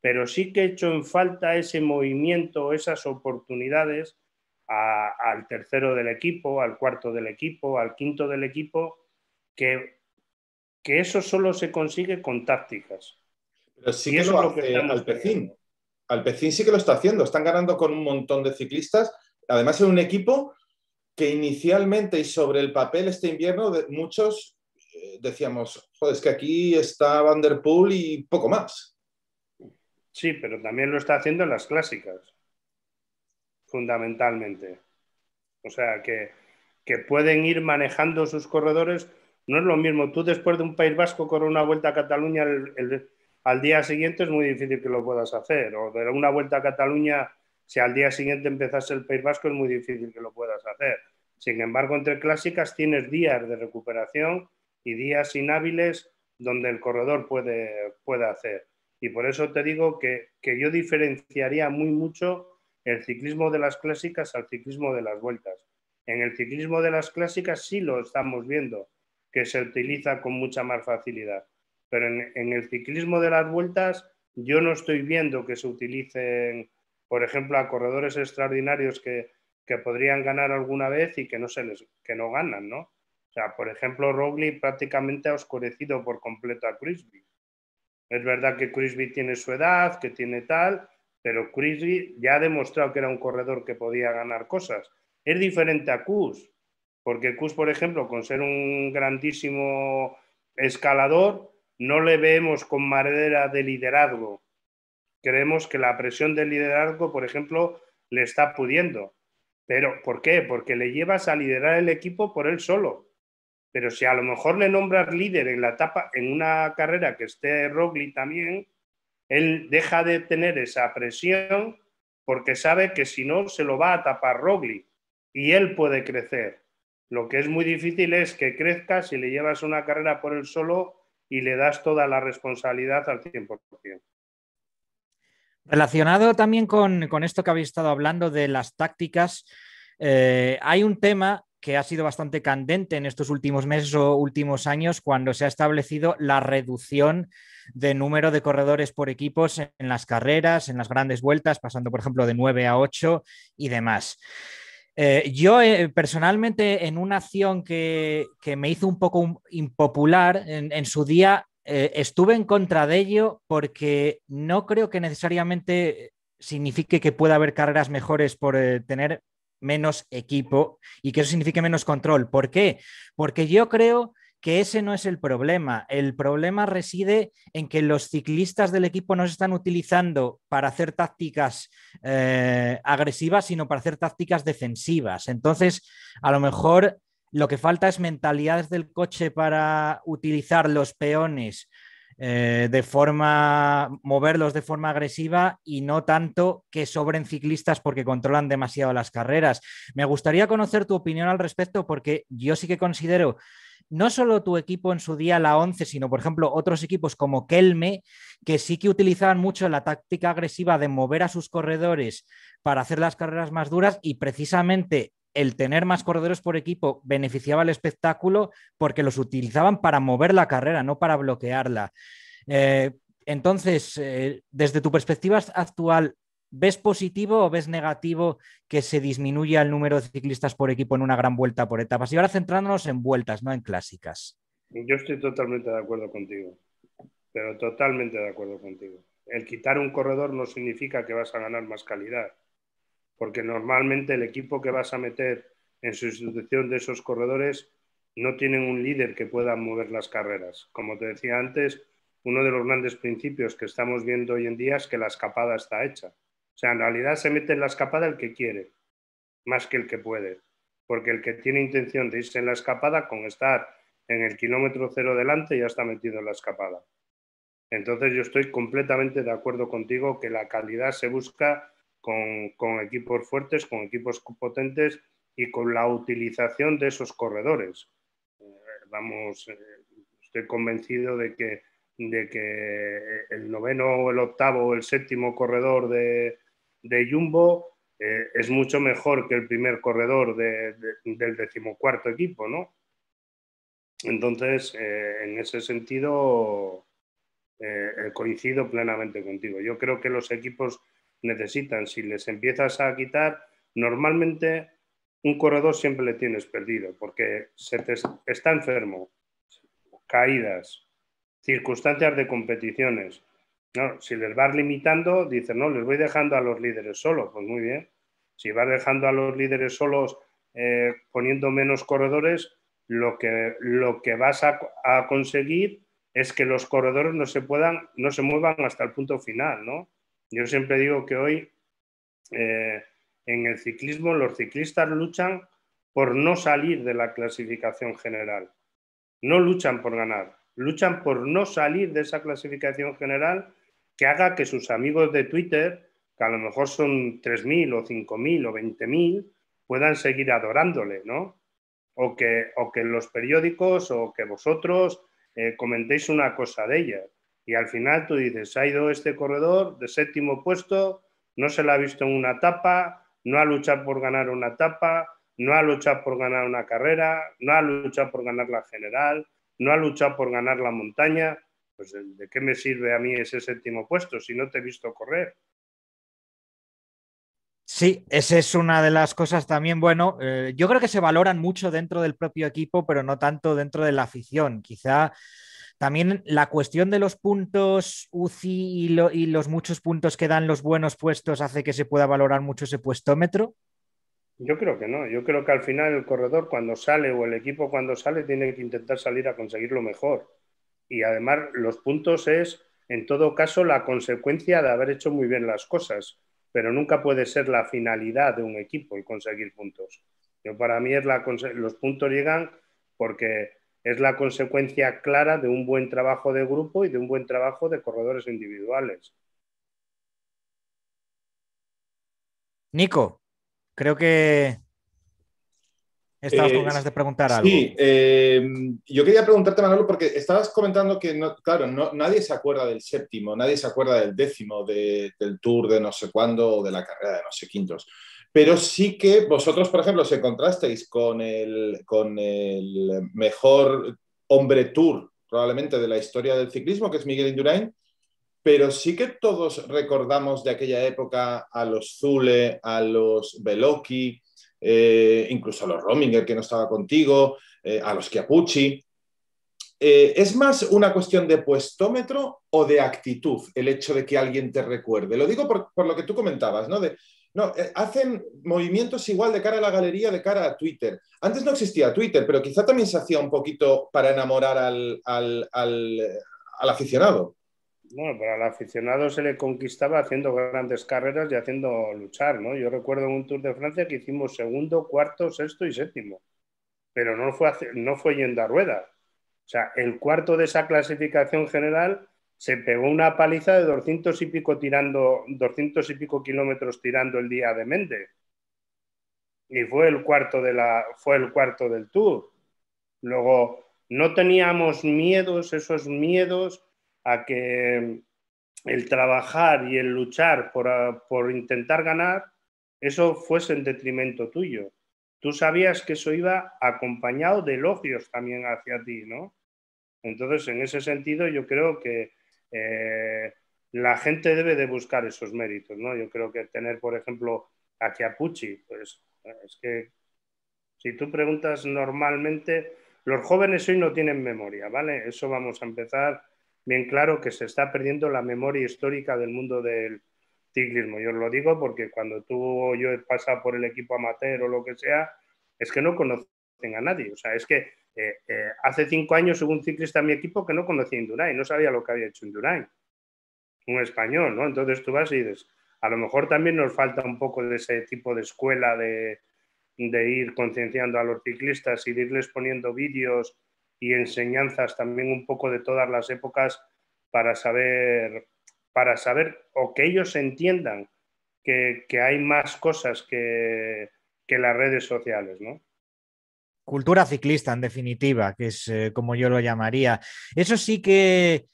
Pero sí que he hecho en falta ese movimiento, esas oportunidades al tercero del equipo, al cuarto del equipo, al quinto del equipo, que que eso solo se consigue con tácticas. Pero sí que lo, es lo que Alpecín. sí que lo está haciendo. Están ganando con un montón de ciclistas. Además, en un equipo que inicialmente y sobre el papel este invierno, muchos eh, decíamos, joder, es que aquí está Vanderpool y poco más. Sí, pero también lo está haciendo en las clásicas, fundamentalmente. O sea, que, que pueden ir manejando sus corredores no es lo mismo. Tú después de un País Vasco correr una vuelta a Cataluña al día siguiente es muy difícil que lo puedas hacer. O de una vuelta a Cataluña, si al día siguiente empezas el País Vasco, es muy difícil que lo puedas hacer. Sin embargo, entre clásicas tienes días de recuperación y días inhábiles donde el corredor puede, puede hacer. Y por eso te digo que, que yo diferenciaría muy mucho el ciclismo de las clásicas al ciclismo de las vueltas. En el ciclismo de las clásicas sí lo estamos viendo que se utiliza con mucha más facilidad. Pero en, el ciclismo de las vueltas yo no estoy viendo que se utilicen, por ejemplo, a corredores extraordinarios que, podrían ganar alguna vez y que no, se les, que no ganan, sea, por ejemplo, Roglic prácticamente ha oscurecido por completo a Crisby. Es verdad que Crisby tiene su edad, que tiene tal, pero Crisby ya ha demostrado que era un corredor que podía ganar cosas. Es diferente a Kuz. Porque Kus, por ejemplo, con ser un grandísimo escalador, no le vemos con madera de liderazgo. Creemos que la presión del liderazgo, por ejemplo, le está pudiendo. Pero, ¿por qué? Porque le llevas a liderar el equipo por él solo. Pero si a lo mejor le nombras líder en la etapa, en una carrera que esté Rogli también, él deja de tener esa presión porque sabe que si no se lo va a tapar Rogli y él puede crecer. Lo que es muy difícil es que crezca si le llevas una carrera por él solo y le das toda la responsabilidad al 100%. Relacionado también con, esto que habéis estado hablando de las tácticas, eh, hay un tema que ha sido bastante candente en estos últimos meses o últimos años cuando se ha establecido la reducción de número de corredores por equipos en las carreras, en las grandes vueltas, pasando por ejemplo de 9 a 8 y demás. Eh, yo eh, personalmente en una acción que, me hizo un poco impopular en, su día, eh, estuve en contra de ello porque no creo que necesariamente signifique que pueda haber carreras mejores por tener menos equipo y que eso signifique menos control. ¿Por qué? Porque yo creo que ese no es el problema. El problema reside en que los ciclistas del equipo no se están utilizando para hacer tácticas eh, agresivas, sino para hacer tácticas defensivas. Entonces, a lo mejor lo que falta es mentalidades del coche para utilizar los peones eh, de forma, moverlos de forma agresiva y no tanto que sobren ciclistas porque controlan demasiado las carreras. Me gustaría conocer tu opinión al respecto porque yo sí que considero no solo tu equipo en su día la 11, sino por ejemplo otros equipos como Kelme, que sí que utilizaban mucho la táctica agresiva de mover a sus corredores para hacer las carreras más duras y precisamente el tener más corredores por equipo beneficiaba al espectáculo porque los utilizaban para mover la carrera, no para bloquearla. Eh, entonces, eh, desde tu perspectiva actual, ¿ves positivo o ves negativo que se disminuya el número de ciclistas por equipo en una gran vuelta por etapas? Y ahora centrándonos en vueltas, no en clásicas. Yo estoy totalmente de acuerdo contigo, pero totalmente de acuerdo contigo. El quitar un corredor no significa que vas a ganar más calidad porque normalmente el equipo que vas a meter en su institución de esos corredores no tienen un líder que pueda mover las carreras. Como te decía antes, uno de los grandes principios que estamos viendo hoy en día es que la escapada está hecha. O sea, en realidad se mete en la escapada el que quiere, más que el que puede. Porque el que tiene intención de irse en la escapada, con estar en el kilómetro cero delante, ya está metido en la escapada. Entonces yo estoy completamente de acuerdo contigo que la calidad se busca con, equipos fuertes, con equipos potentes y con la utilización de esos corredores. Eh, vamos, eh, estoy convencido de que, de que el noveno, el octavo o el séptimo corredor de, de Jumbo eh, es mucho mejor que el primer corredor del decimocuarto equipo, ¿no? Entonces, en ese sentido, coincido plenamente contigo. Yo creo que los equipos necesitan. Si les empiezas a quitar, normalmente un corredor siempre le tienes perdido porque se te está enfermo, caídas, circunstancias de competiciones. No, si les vas limitando, dicen, no, les voy dejando a los líderes solos. Pues muy bien. Si vas dejando a los líderes solos eh, poniendo menos corredores, lo que, lo que vas a, a, conseguir es que los corredores no se puedan, no se muevan hasta el punto final, ¿no? Yo siempre digo que hoy eh, en el ciclismo los ciclistas luchan por no salir de la clasificación general. No luchan por ganar, luchan por no salir de esa clasificación general que haga que sus amigos de Twitter, que a lo mejor son 3.000 o 5.000 o 20.000, puedan seguir adorándole, ¿no? O que, los periódicos o que vosotros eh, comentéis una cosa de ella. Y al final tú dices, ha ido este corredor de séptimo puesto, no se la ha visto en una etapa, no ha luchado por ganar una etapa, no ha luchado por ganar una carrera, no ha luchado por ganar la general, no ha luchado por ganar la montaña. Pues de qué me sirve a mí ese séptimo puesto si no te he visto correr. Sí, esa es una de las cosas también. Bueno, eh, yo creo que se valoran mucho dentro del propio equipo, pero no tanto dentro de la afición. Quizá también la cuestión de los puntos UCI y, los muchos puntos que dan los buenos puestos hace que se pueda valorar mucho ese puestómetro. Yo creo que no, yo creo que al final el corredor cuando sale o el equipo cuando sale tiene que intentar salir a conseguir lo mejor. Y además los puntos es en todo caso la consecuencia de haber hecho muy bien las cosas, pero nunca puede ser la finalidad de un equipo el conseguir puntos. Yo para mí es la los puntos llegan porque es la consecuencia clara de un buen trabajo de grupo y de un buen trabajo de corredores individuales. Nico, creo que estabas con eh, ganas de preguntar algo. Sí, eh, yo quería preguntarte, Manolo, porque estabas comentando que, claro, nadie se acuerda del séptimo, nadie se acuerda del décimo, del tour de no sé cuándo o de la carrera de no sé quintos. Pero sí que vosotros, por ejemplo, se encontrasteis con el, mejor hombre tour probablemente de la historia del ciclismo, que es Miguel Indurain, pero sí que todos recordamos de aquella época a los Zule, a los Beloki, eh, incluso a los Rominger, que no estaba contigo, eh, a los Chiapucci. Eh, ¿Es más una cuestión de puestómetro o de actitud el hecho de que alguien te recuerde? Lo digo por, lo que tú comentabas, ¿no? No, eh, hacen movimientos igual de cara a la galería, de cara a Twitter. Antes no existía Twitter, pero quizá también se hacía un poquito para enamorar eh, al, aficionado. Bueno, pero al aficionado se le conquistaba haciendo grandes carreras y haciendo luchar, ¿no? Yo recuerdo en un Tour de Francia que hicimos segundo, cuarto, sexto y séptimo, pero no fue, no fue yendo a ruedas. O sea, el cuarto de esa clasificación general se pegó una paliza de 200 y pico tirando, 200 y pico kilómetros tirando el día de Méndez Y fue el cuarto de la, fue el cuarto del Tour. Luego no teníamos miedos, esos miedos a que el trabajar y el luchar por, ah, por intentar ganar, eso fuese en detrimento tuyo. Tú sabías que eso iba acompañado de elogios también hacia ti, ¿no? Entonces, en ese sentido, yo creo que eh, la gente debe de buscar esos méritos, ¿no? Yo creo que tener, por ejemplo, a Chiapucci, pues es que si tú preguntas normalmente, los jóvenes hoy no tienen memoria, ¿vale? Eso vamos a empezar bien claro que se está perdiendo la memoria histórica del mundo del ciclismo. Yo os lo digo porque cuando tú o yo pasado por el equipo amateur o lo que sea, es que no conocen a nadie. O sea, es que eh, eh, hace cinco años hubo un ciclista en mi equipo que no conocía Indurain, no sabía lo que había hecho Indurain, un español, ¿no? Entonces tú vas y dices, a lo mejor también nos falta un poco de ese tipo de escuela de, ir concienciando a los ciclistas y de irles poniendo vídeos y enseñanzas también un poco de todas las épocas para saber, para saber o que ellos entiendan que, que hay más cosas que, que las redes sociales, ¿no? cultura ciclista, en definitiva, que es eh, como yo lo llamaría. Eso sí que,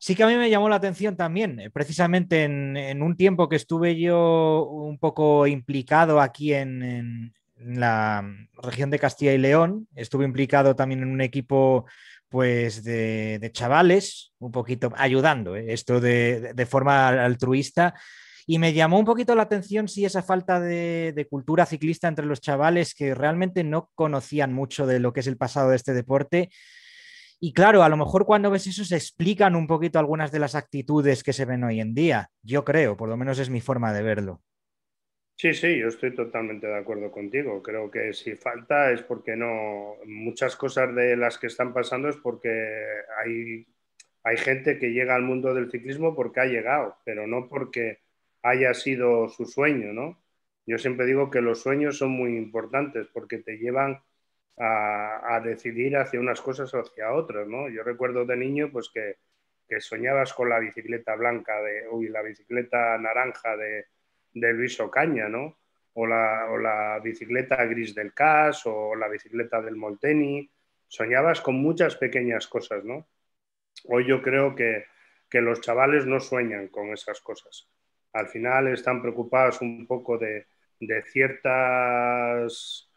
sí que a mí me llamó la atención también, eh, precisamente en, un tiempo que estuve yo un poco implicado aquí en, la región de Castilla y León, estuve implicado también en un equipo pues de, chavales, un poquito ayudando, eh, esto de, de, forma altruista, y me llamó un poquito la atención, sí, esa falta de, cultura ciclista entre los chavales que realmente no conocían mucho de lo que es el pasado de este deporte. Y claro, a lo mejor cuando ves eso se explican un poquito algunas de las actitudes que se ven hoy en día. Yo creo, por lo menos es mi forma de verlo. Sí, sí, yo estoy totalmente de acuerdo contigo. Creo que si falta es porque no. Muchas cosas de las que están pasando es porque hay, hay gente que llega al mundo del ciclismo porque ha llegado, pero no porque haya sido su sueño, ¿no? Yo siempre digo que los sueños son muy importantes porque te llevan a, decidir hacia unas cosas o hacia otras, ¿no? Yo recuerdo de niño, pues que, que soñabas con la bicicleta blanca de, uy, la bicicleta naranja de, Luis Ocaña, ¿no? O la, bicicleta gris del CAS o la bicicleta del Molteni. Soñabas con muchas pequeñas cosas, ¿no? Hoy yo creo que, que los chavales no sueñan con esas cosas al final están preocupados un poco de, ciertas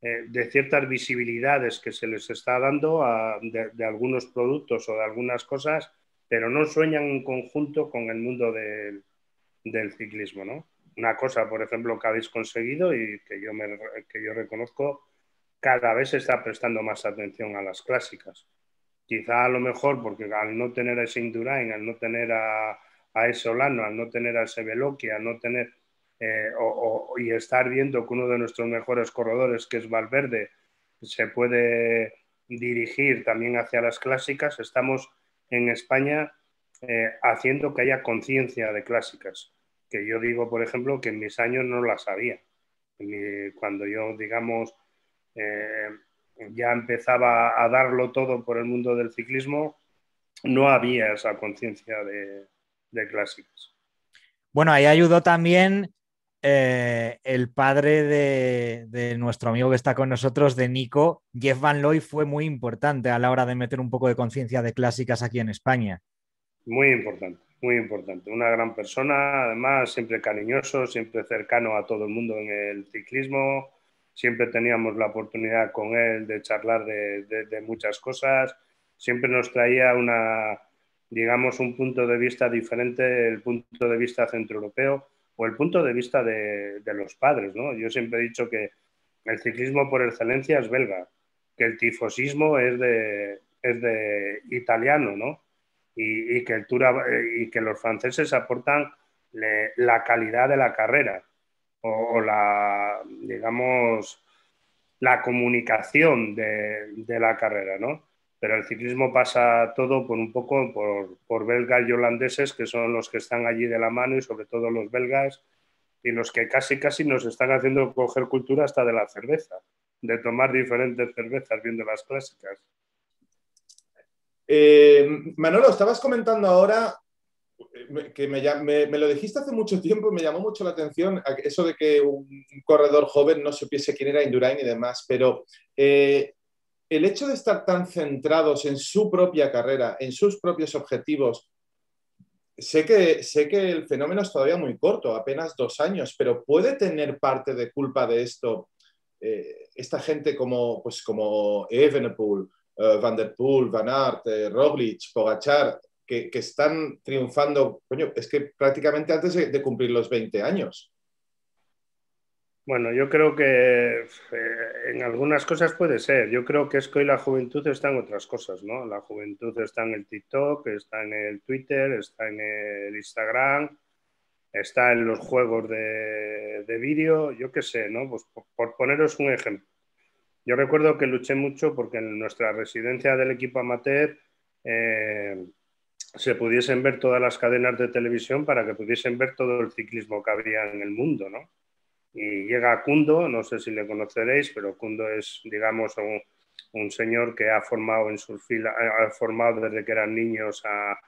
eh, de ciertas visibilidades que se les está dando de, algunos productos o de algunas cosas, pero no sueñan en conjunto con el mundo del, ciclismo, ¿no? Una cosa, por ejemplo, que habéis conseguido y que yo, yo reconozco, cada vez se está prestando más atención a las clásicas. Quizá a lo mejor porque al no tener a Indurain, al no tener a, a ese Olano, al no tener a ese que a no tener eh, y estar viendo que uno de nuestros mejores corredores, que es Valverde, se puede dirigir también hacia las clásicas, estamos en España eh, haciendo que haya conciencia de clásicas, que yo digo, por ejemplo, que en mis años no las había. Cuando yo, digamos, eh, ya empezaba a darlo todo por el mundo del ciclismo, no había esa conciencia de, de clásicos. Bueno, ahí ayudó también eh, el padre de, nuestro amigo que está con nosotros, de Nico, Jeff Van Loy fue muy importante a la hora de meter un poco de conciencia de clásicas aquí en España. Muy importante, muy importante. Una gran persona, además, siempre cariñoso, siempre cercano a todo el mundo en el ciclismo. Siempre teníamos la oportunidad con él de charlar de muchas cosas. Siempre nos traía una, digamos, un punto de vista diferente, el punto de vista centroeuropeo o el punto de vista de, los padres. ¿no? Yo siempre he dicho que el ciclismo por excelencia es belga, que el tifosismo es de, italiano, ¿no? Y, que el y que los franceses aportan la calidad de la carrera o, la, digamos, la comunicación de, de, la carrera, ¿no? pero el ciclismo pasa todo por un poco por, por belgas y holandeses, que son los que están allí de la mano y sobre todo los belgas, y los que casi casi nos están haciendo coger cultura hasta de la cerveza, de tomar diferentes cervezas viendo las clásicas. Eh, Manolo, estabas comentando ahora eh, que me, me, lo dijiste hace mucho tiempo y me llamó mucho la atención eso de que un corredor joven no supiese quién era Indurain y demás, pero eh, el hecho de estar tan centrados en su propia carrera, en sus propios objetivos, sé que, sé que el fenómeno es todavía muy corto, apenas dos años, pero puede tener parte de culpa de esto eh, esta gente como, pues como Evenepoel, eh, Van der Poel, Van Aert, eh, Roblich, Pogachar, que, están triunfando, es que prácticamente antes de cumplir los 20 años. Bueno, yo creo que eh, en algunas cosas puede ser. Yo creo que es que hoy la juventud está en otras cosas, ¿no? La juventud está en el TikTok, está en el Twitter, está en el Instagram, está en los juegos de, vídeo, yo qué sé, ¿no? Pues por, poneros un ejemplo. Yo recuerdo que luché mucho porque en nuestra residencia del equipo amateur eh, se pudiesen ver todas las cadenas de televisión para que pudiesen ver todo el ciclismo que había en el mundo, ¿no? y llega Kundo, no sé si le conoceréis, pero Kundo es, digamos, un, señor que ha formado en ha formado desde que eran niños a,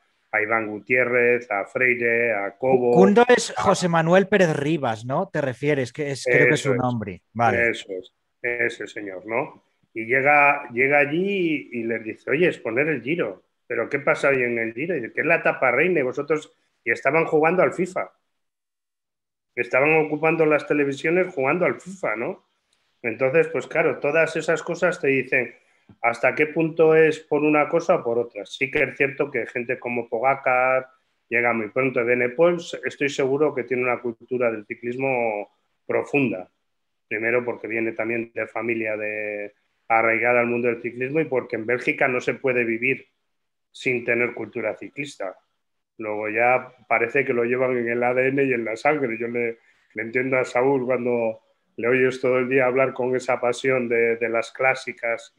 Iván Gutiérrez, a Freire, a Cobo. Cundo es José Manuel Pérez Rivas, ¿no? Te refieres, que es, creo que es su nombre. Vale. Eso es, ese señor, ¿no? Y llega, llega allí y, le les dice, oye, es poner el giro. ¿Pero qué pasa ahí en el giro? Y ¿qué es la tapa reina? Y vosotros, y estaban jugando al FIFA estaban ocupando las televisiones jugando al FIFA, ¿no? Entonces, pues claro, todas esas cosas te dicen hasta qué punto es por una cosa o por otra. Sí que es cierto que gente como Pogacar llega muy pronto de Nepal, estoy seguro que tiene una cultura del ciclismo profunda. Primero porque viene también de familia de arraigada al mundo del ciclismo y porque en Bélgica no se puede vivir sin tener cultura ciclista. Luego ya parece que lo llevan en el ADN y en la sangre. Yo le, entiendo a Saúl cuando le oyes todo el día hablar con esa pasión de, las clásicas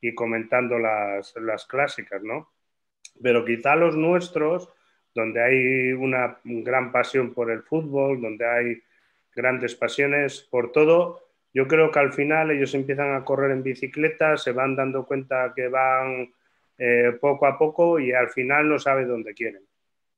y, comentando las, clásicas, ¿no? Pero quizá los nuestros, donde hay una gran pasión por el fútbol, donde hay grandes pasiones por todo, yo creo que al final ellos empiezan a correr en bicicleta, se van dando cuenta que van eh, poco a poco y al final no sabe dónde quieren.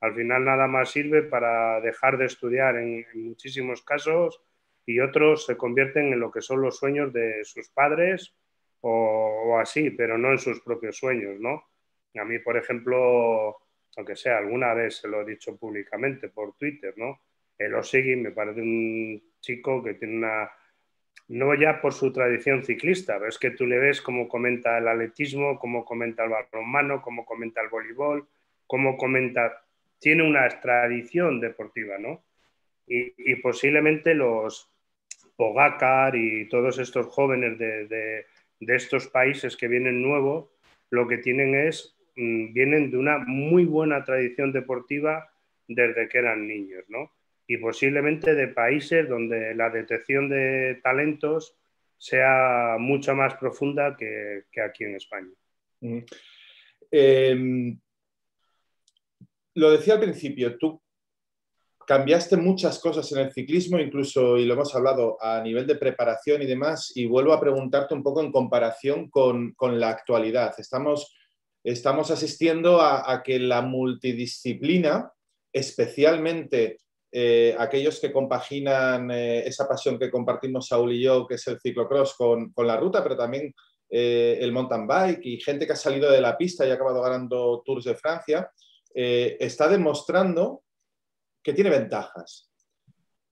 Al final nada más sirve para dejar de estudiar en, muchísimos casos y otros se convierten en lo que son los sueños de sus padres o, así, pero no en sus propios sueños, ¿no? A mí, por ejemplo, aunque sea alguna vez se lo he dicho públicamente por Twitter, ¿no? El Osigi me parece un chico que tiene una, no ya por su tradición ciclista, pero es que tú le ves cómo comenta el atletismo, cómo comenta el balonmano, cómo comenta el voleibol, cómo comenta tiene una tradición deportiva, ¿no? Y, posiblemente los Pogacar y todos estos jóvenes de, estos países que vienen nuevos, lo que tienen es, mm, vienen de una muy buena tradición deportiva desde que eran niños, ¿no? Y posiblemente de países donde la detección de talentos sea mucho más profunda que, aquí en España lo decía al principio, tú cambiaste muchas cosas en el ciclismo, incluso, y lo hemos hablado, a nivel de preparación y demás, y vuelvo a preguntarte un poco en comparación con, la actualidad. Estamos, asistiendo a, que la multidisciplina, especialmente eh, aquellos que compaginan eh, esa pasión que compartimos Saúl y yo, que es el ciclocross, con, la ruta, pero también eh, el mountain bike y gente que ha salido de la pista y ha acabado ganando Tours de Francia, eh, está demostrando que tiene ventajas.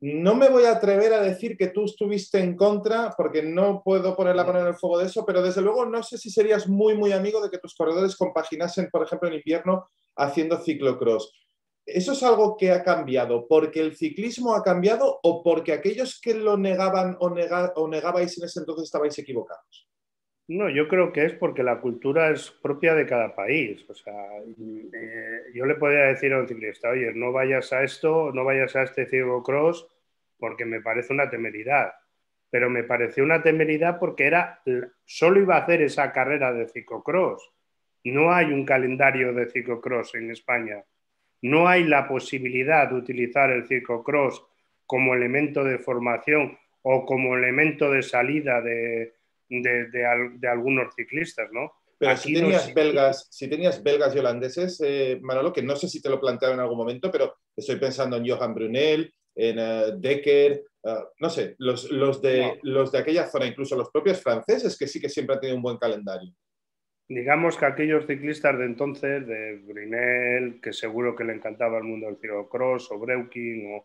No me voy a atrever a decir que tú estuviste en contra, porque no puedo poner la mano en el fuego de eso, pero desde luego no sé si serías muy, muy amigo de que tus corredores compaginasen, por ejemplo, en invierno haciendo ciclocross. ¿Eso es algo que ha cambiado porque el ciclismo ha cambiado o porque aquellos que lo negaban o, o negabais en ese entonces estabais equivocados? No, yo creo que es porque la cultura es propia de cada país. O sea, eh, yo le podría decir a un ciclista, oye, no vayas a esto, no vayas a este ciego cross, porque me parece una temeridad. Pero me pareció una temeridad porque era solo iba a hacer esa carrera de ciclocross. No hay un calendario de ciclocross en España. No hay la posibilidad de utilizar el ciclocross como elemento de formación o como elemento de salida de, de, algunos ciclistas, ¿no? Pero si tenías, belgas, si tenías belgas y holandeses, eh, Manolo, que no sé si te lo plantearon en algún momento, pero estoy pensando en Johan Brunel, en eh, Decker, eh, no sé, los, de, los de aquella zona, incluso los propios franceses, que sí que siempre han tenido un buen calendario. Digamos que aquellos ciclistas de entonces, de Brunel, que seguro que le encantaba el mundo del cirocross, o Breukin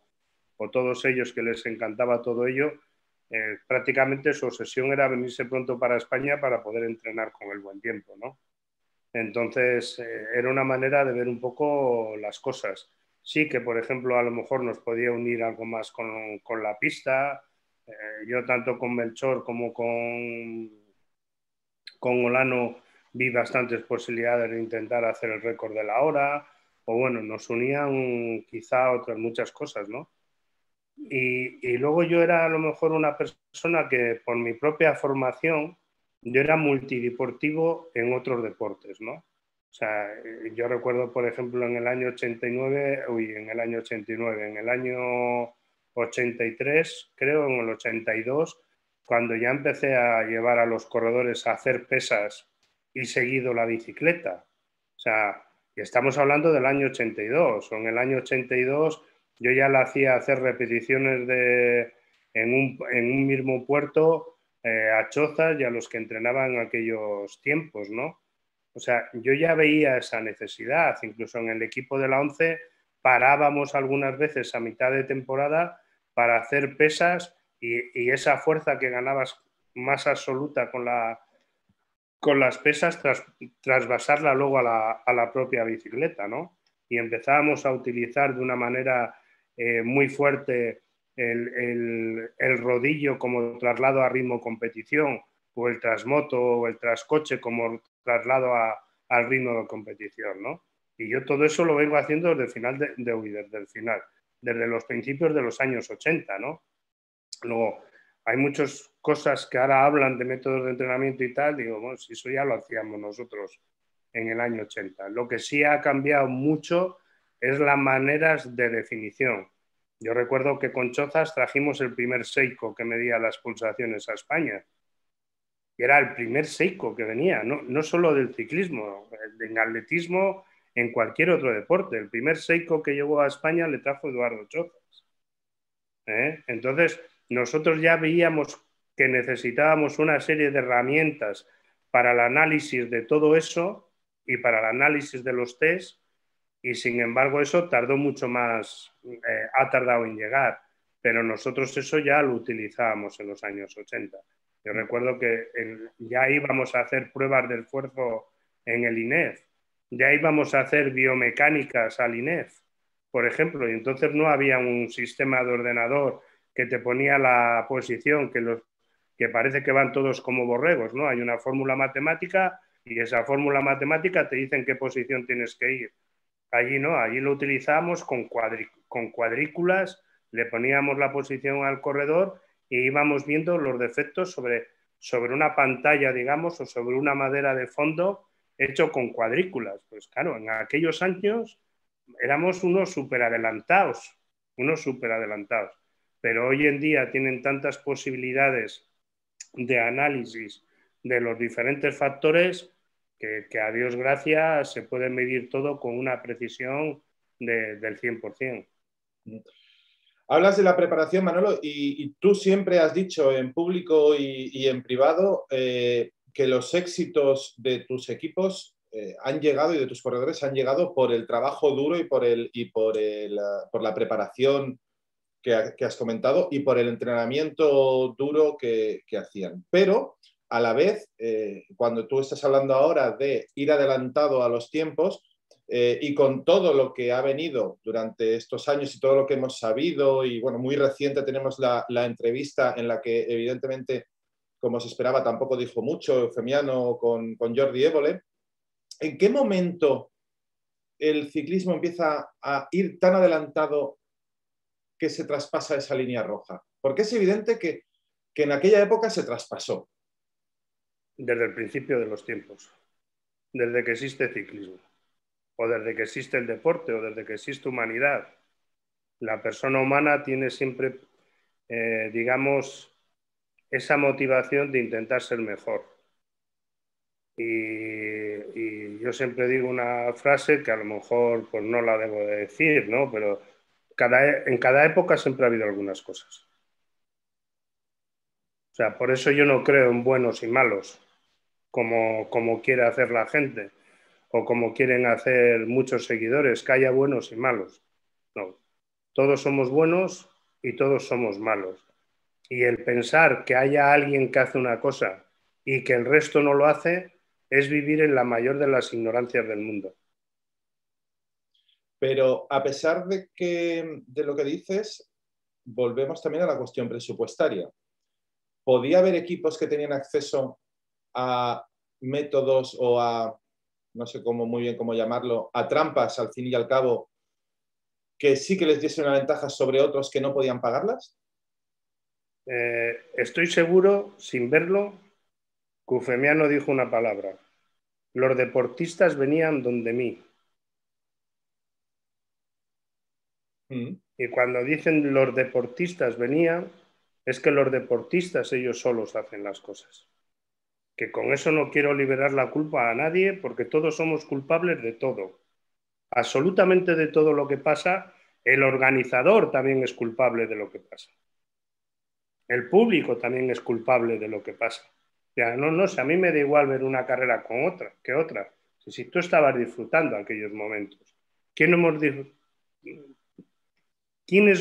o todos ellos que les encantaba todo ello, eh, prácticamente su obsesión era venirse pronto para España para poder entrenar con el buen tiempo, ¿no? Entonces, eh, era una manera de ver un poco las cosas. Sí que, por ejemplo, a lo mejor nos podía unir algo más con, la pista. Eh, yo tanto con Melchor como con, con Olano vi bastantes posibilidades de intentar hacer el récord de la hora. O bueno, nos unían quizá otras muchas cosas, ¿no? Y, luego yo era a lo mejor una persona que por mi propia formación, yo era multideportivo en otros deportes, ¿no? O sea, eh, yo recuerdo, por ejemplo, en el año 89, uy, en el año 89, en el año 83, creo, en el 82, cuando ya empecé a llevar a los corredores a hacer pesas y seguido la bicicleta. O sea, estamos hablando del año 82, o en el año 82 yo ya la hacía hacer repeticiones de, en, un, mismo puerto eh, a chozas y a los que entrenaban en aquellos tiempos, ¿no? O sea, yo ya veía esa necesidad, incluso en el equipo de la 11 parábamos algunas veces a mitad de temporada para hacer pesas y, esa fuerza que ganabas más absoluta con, la, con las pesas, tras, trasvasarla luego a la, a la propia bicicleta, ¿no? Y empezábamos a utilizar de una manera eh, muy fuerte el, el, rodillo como traslado a ritmo competición o el trasmoto o el trascoche como traslado a, al ritmo de competición, ¿no? Y yo todo eso lo vengo haciendo desde el final, de, de desde el final, desde los principios de los años 80, ¿no? Luego, hay muchas cosas que ahora hablan de métodos de entrenamiento y tal, digo, bueno, si eso ya lo hacíamos nosotros en el año 80. Lo que sí ha cambiado mucho es la maneras de definición. Yo recuerdo que con Chozas trajimos el primer Seiko que medía las pulsaciones a España. era el primer Seiko que venía, no, no solo del ciclismo, en eh, atletismo, en cualquier otro deporte. El primer Seiko que llegó a España le trajo Eduardo Chozas. ¿eh? Entonces, nosotros ya veíamos que necesitábamos una serie de herramientas para el análisis de todo eso y para el análisis de los test y sin embargo eso tardó mucho más, eh, ha tardado en llegar, pero nosotros eso ya lo utilizábamos en los años 80. Yo recuerdo que ya íbamos a hacer pruebas de esfuerzo en el INEF, ya íbamos a hacer biomecánicas al INEF, por ejemplo, y entonces no había un sistema de ordenador que te ponía la posición que que parece que van todos como borregos, ¿no? Hay una fórmula matemática y esa fórmula matemática te dice en qué posición tienes que ir Allí no, allí lo utilizábamos con, cuadrículas, le poníamos la posición al corredor y íbamos viendo los defectos sobre, sobre una pantalla, digamos, o sobre una madera de fondo hecho con cuadrículas. Pues claro, en aquellos años éramos unos súper adelantados, unos súper adelantados. Pero hoy en día tienen tantas posibilidades de análisis de los diferentes factores que, a Dios gracias se puede medir todo con una precisión del 100%. Hablas de la preparación, Manolo, y, tú siempre has dicho en público y, en privado eh, que los éxitos de tus equipos eh, han llegado y de tus corredores han llegado por el trabajo duro y por, el, y por, ah, por la preparación que, has comentado y por el entrenamiento duro que, que hacían. Pero a la vez, eh, cuando tú estás hablando ahora de ir adelantado a los tiempos eh, y con todo lo que ha venido durante estos años y todo lo que hemos sabido, y bueno, muy reciente tenemos la, entrevista en la que evidentemente, como se esperaba, tampoco dijo mucho Eufemiano con, Jordi Évole, ¿en qué momento el ciclismo empieza a ir tan adelantado que se traspasa esa línea roja? Porque es evidente que en aquella época se traspasó desde el principio de los tiempos, desde que existe ciclismo, o desde que existe el deporte, o desde que existe humanidad. La persona humana tiene siempre, eh, digamos, esa motivación de intentar ser mejor. Y, yo siempre digo una frase que a lo mejor pues no la debo decir, ¿no? Pero e, en cada época siempre ha habido algunas cosas. O sea, por eso yo no creo en buenos y malos como, quiere hacer la gente o como quieren hacer muchos seguidores, que haya buenos y malos. No, todos somos buenos y todos somos malos. Y el pensar que haya alguien que hace una cosa y que el resto no lo hace es vivir en la mayor de las ignorancias del mundo. Pero a pesar de, que, de lo que dices, volvemos también a la cuestión presupuestaria. ¿Podía haber equipos que tenían acceso a métodos o a, no sé cómo muy bien cómo llamarlo, a trampas al fin y al cabo, que sí que les diese una ventaja sobre otros que no podían pagarlas? Eh, estoy seguro, sin verlo, que no dijo una palabra. Los deportistas venían donde mí. Mm. Y cuando dicen los deportistas venían, es que los deportistas ellos solos hacen las cosas que con eso no quiero liberar la culpa a nadie porque todos somos culpables de todo, absolutamente de todo lo que pasa, el organizador también es culpable de lo que pasa, el público también es culpable de lo que pasa. Ya, no, no, sé, a mí me da igual ver una carrera con otra que otra, si, si tú estabas disfrutando aquellos momentos, ¿quiénes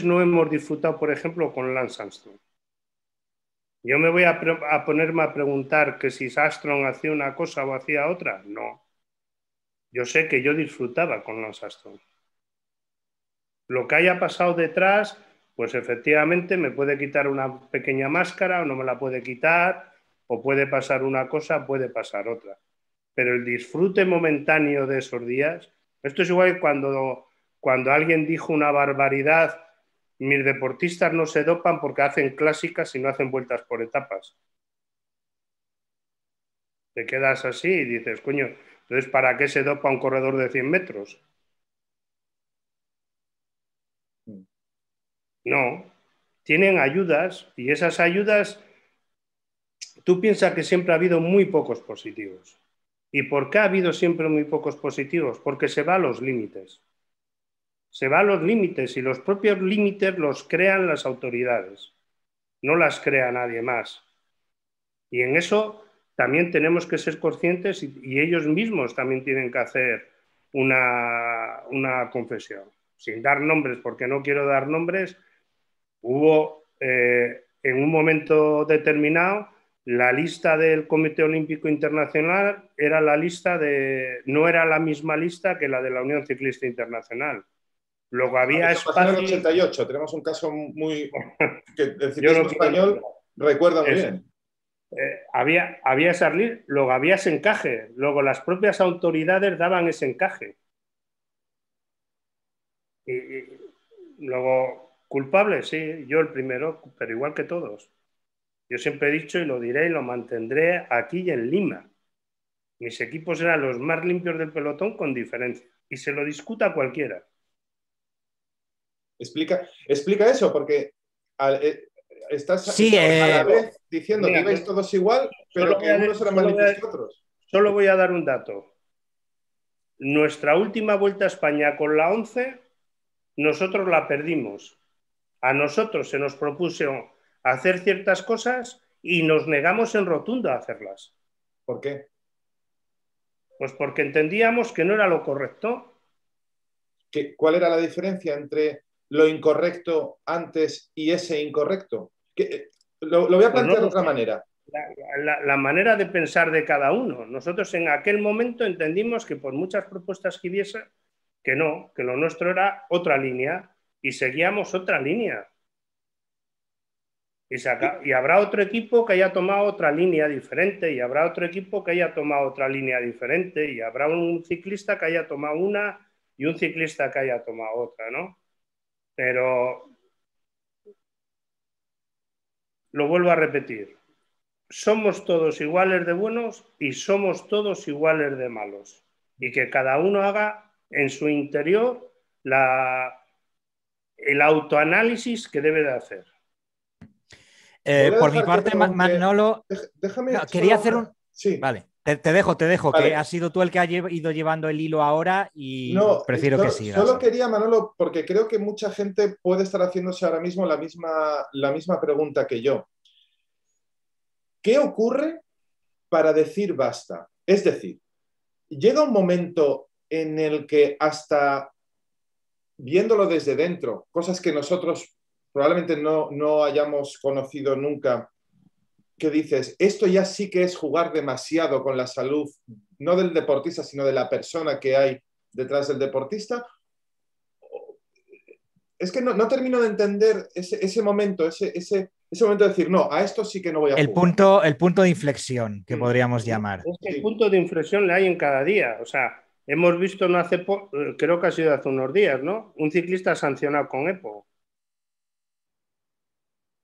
no hemos disfrutado, por ejemplo, con Lance Armstrong? Yo me voy a, ponerme a preguntar que si Sastron hacía una cosa o hacía otra. No. Yo sé que yo disfrutaba con los Sastron. Lo que haya pasado detrás, pues efectivamente me puede quitar una pequeña máscara o no me la puede quitar, o puede pasar una cosa, puede pasar otra. Pero el disfrute momentáneo de esos días, esto es igual cuando, cuando alguien dijo una barbaridad mis deportistas no se dopan porque hacen clásicas y no hacen vueltas por etapas. Te quedas así y dices, coño, entonces, ¿para qué se dopa un corredor de 100 metros? Mm. No, tienen ayudas y esas ayudas, tú piensas que siempre ha habido muy pocos positivos. ¿Y por qué ha habido siempre muy pocos positivos? Porque se va a los límites se va a los límites y los propios límites los crean las autoridades, no las crea nadie más. Y en eso también tenemos que ser conscientes y, ellos mismos también tienen que hacer una, confesión. Sin dar nombres, porque no quiero dar nombres, hubo eh, en un momento determinado la lista del Comité Olímpico Internacional era la lista de no era la misma lista que la de la Unión Ciclista Internacional. Luego ah, había espacio... En 88, tenemos un caso muy... que el [LAUGHS] ciclismo español recuerda muy bien. Eh, había, había salir. luego había ese encaje, luego las propias autoridades daban ese encaje. Y, luego, culpable, sí, yo el primero, pero igual que todos. Yo siempre he dicho y lo diré y lo mantendré aquí y en Lima. Mis equipos eran los más limpios del pelotón con diferencia. Y se lo discuta cualquiera. Explica, explica eso, porque eh, estás, a la eh, vez diciendo que ibais todos igual, pero que unos eran más limpios que otros. Solo voy a dar un dato. Nuestra última vuelta a España con la 11, nosotros la perdimos. A nosotros se nos propuso hacer ciertas cosas y nos negamos en rotundo a hacerlas. ¿Por qué? Pues porque entendíamos que no era lo correcto. ¿Cuál era la diferencia entre lo incorrecto antes y ese incorrecto? Que, eh, lo, voy a pues plantear de otra manera. La, manera de pensar de cada uno. Nosotros en aquel momento entendimos que por muchas propuestas que hubiese, que no, que lo nuestro era otra línea y seguíamos otra línea. Y, y habrá otro equipo que haya tomado otra línea diferente, y habrá otro equipo que haya tomado otra línea diferente, y habrá un ciclista que haya tomado una y un ciclista que haya tomado otra, ¿no? Pero lo vuelvo a repetir, somos todos iguales de buenos y somos todos iguales de malos. Y que cada uno haga en su interior la, el autoanálisis que debe de hacer. Eh, por mi parte, Magnolo. déjame quería hacer un... Sí. Vale. Te, dejo, te dejo, que has sido tú el que ha ido llevando el hilo ahora y prefiero que sigas. Solo quería, Manolo, porque creo que mucha gente puede estar haciéndose ahora mismo la misma, la misma pregunta que yo. ¿Qué ocurre para decir basta? Es decir, llega un momento en el que hasta viéndolo desde dentro, cosas que nosotros probablemente no, no hayamos conocido nunca, que dices, esto ya sí que es jugar demasiado con la salud, no del deportista, sino de la persona que hay detrás del deportista? Es que no, termino de entender ese, momento, ese, momento de decir, no, a esto sí que no voy a el jugar. Punto, el punto de inflexión que mm, podríamos llamar. el punto de inflexión le hay en cada día. O sea, hemos visto no hace, eh, creo que ha sido hace unos días, ¿no? Un ciclista sancionado con EPO.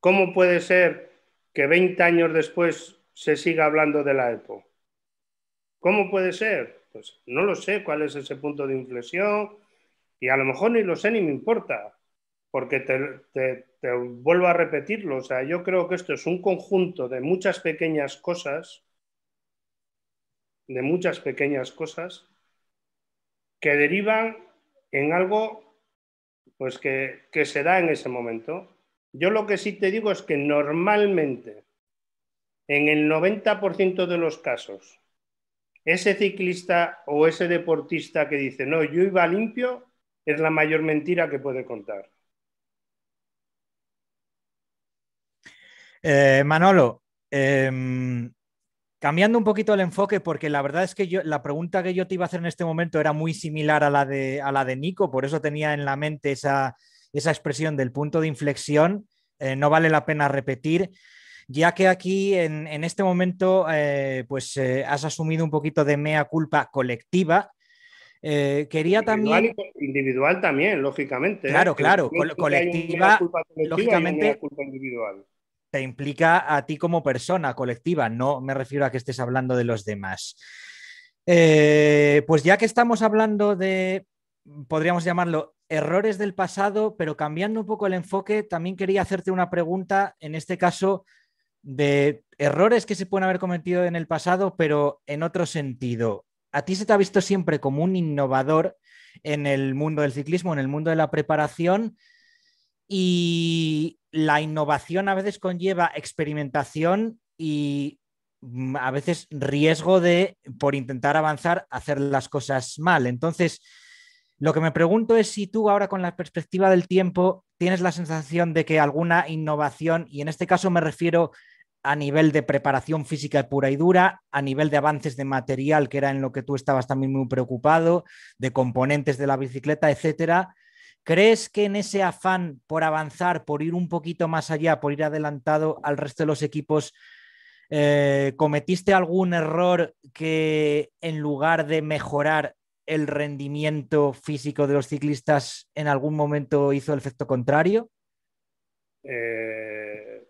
¿Cómo puede ser que 20 años después se siga hablando de la EPO. ¿Cómo puede ser? Pues no lo sé cuál es ese punto de inflexión y a lo mejor ni lo sé ni me importa, porque te, vuelvo a repetirlo, o sea, yo creo que esto es un conjunto de muchas pequeñas cosas, de muchas pequeñas cosas que derivan en algo pues que se da en ese momento yo lo que sí te digo es que normalmente, en el 90% de los casos, ese ciclista o ese deportista que dice, no, yo iba limpio, es la mayor mentira que puede contar. Eh, Manolo, em, cambiando un poquito el enfoque, porque la verdad es que yo, la pregunta que yo te iba a hacer en este momento era muy similar a la a la de Nico, por eso tenía en la mente esa, esa expresión del punto de inflexión eh, no vale la pena repetir, ya que aquí en, este momento eh, pues eh, has asumido un poquito de mea culpa colectiva. quería también... Individual también, lógicamente. Claro, claro, colectiva, lógicamente... Te implica a ti como persona colectiva, no me refiero a que estés hablando de los demás. pues ya que estamos hablando de, podríamos llamarlo, errores del pasado, pero cambiando un poco el enfoque, también quería hacerte una pregunta, en este caso, de errores que se pueden haber cometido en el pasado, pero en otro sentido. A ti se te ha visto siempre como un innovador en el mundo del ciclismo, en el mundo de la preparación, y la innovación a veces conlleva experimentación y mm, a veces riesgo de, por intentar avanzar, hacer las cosas mal. Entonces, lo que me pregunto es si tú ahora con la perspectiva del tiempo tienes la sensación de que alguna innovación, y en este caso me refiero a nivel de preparación física pura y dura, a nivel de avances de material, que era en lo que tú estabas también muy preocupado, de componentes de la bicicleta, etcétera. ¿Crees que en ese afán por avanzar, por ir un poquito más allá, por ir adelantado al resto de los equipos, eh, cometiste algún error que en lugar de mejorar el rendimiento físico de los ciclistas en algún momento hizo el efecto contrario? Eh,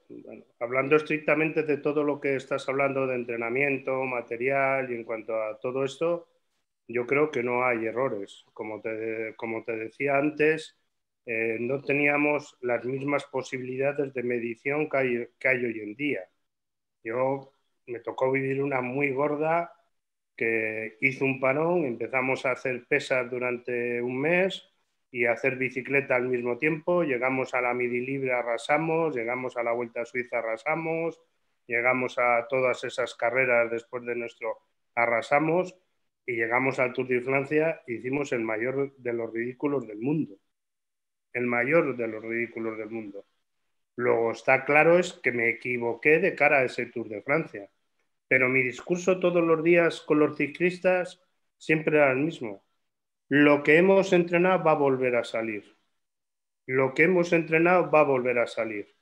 hablando estrictamente de todo lo que estás hablando de entrenamiento, material y en cuanto a todo esto, yo creo que no hay errores. Como te, decía antes, eh, no teníamos las mismas posibilidades de medición que hay, que hay hoy en día. Yo me tocó vivir una muy gorda que hizo un parón, empezamos a hacer pesas durante un mes y a hacer bicicleta al mismo tiempo, llegamos a la Midi Libre, arrasamos, llegamos a la Vuelta a Suiza, arrasamos, llegamos a todas esas carreras después de nuestro arrasamos y llegamos al Tour de Francia, hicimos el mayor de los ridículos del mundo. El mayor de los ridículos del mundo. Luego está claro es que me equivoqué de cara a ese Tour de Francia pero mi discurso todos los días con los ciclistas siempre era el mismo. Lo que hemos entrenado va a volver a salir. Lo que hemos entrenado va a volver a salir.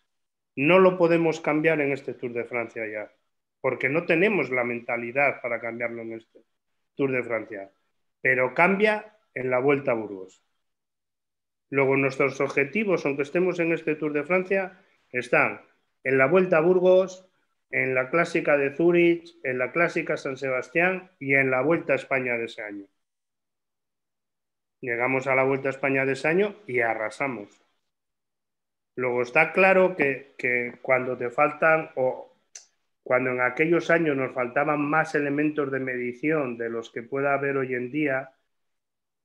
No lo podemos cambiar en este Tour de Francia ya, porque no tenemos la mentalidad para cambiarlo en este Tour de Francia. Pero cambia en la Vuelta a Burgos. Luego nuestros objetivos, aunque estemos en este Tour de Francia, están en la Vuelta a Burgos, en la clásica de Zúrich, en la clásica San Sebastián y en la Vuelta a España de ese año. Llegamos a la Vuelta a España de ese año y arrasamos. Luego está claro que, cuando te faltan o cuando en aquellos años nos faltaban más elementos de medición de los que pueda haber hoy en día,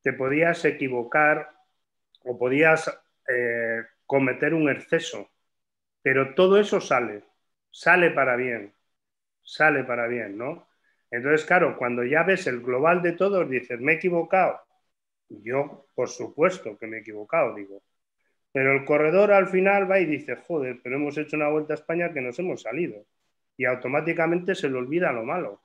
te podías equivocar o podías eh, cometer un exceso. Pero todo eso sale, sale para bien, sale para bien, ¿no? Entonces, claro, cuando ya ves el global de todos, dices, me he equivocado. Yo, por supuesto que me he equivocado, digo. Pero el corredor al final va y dice, joder, pero hemos hecho una vuelta a España que nos hemos salido. Y automáticamente se le olvida lo malo.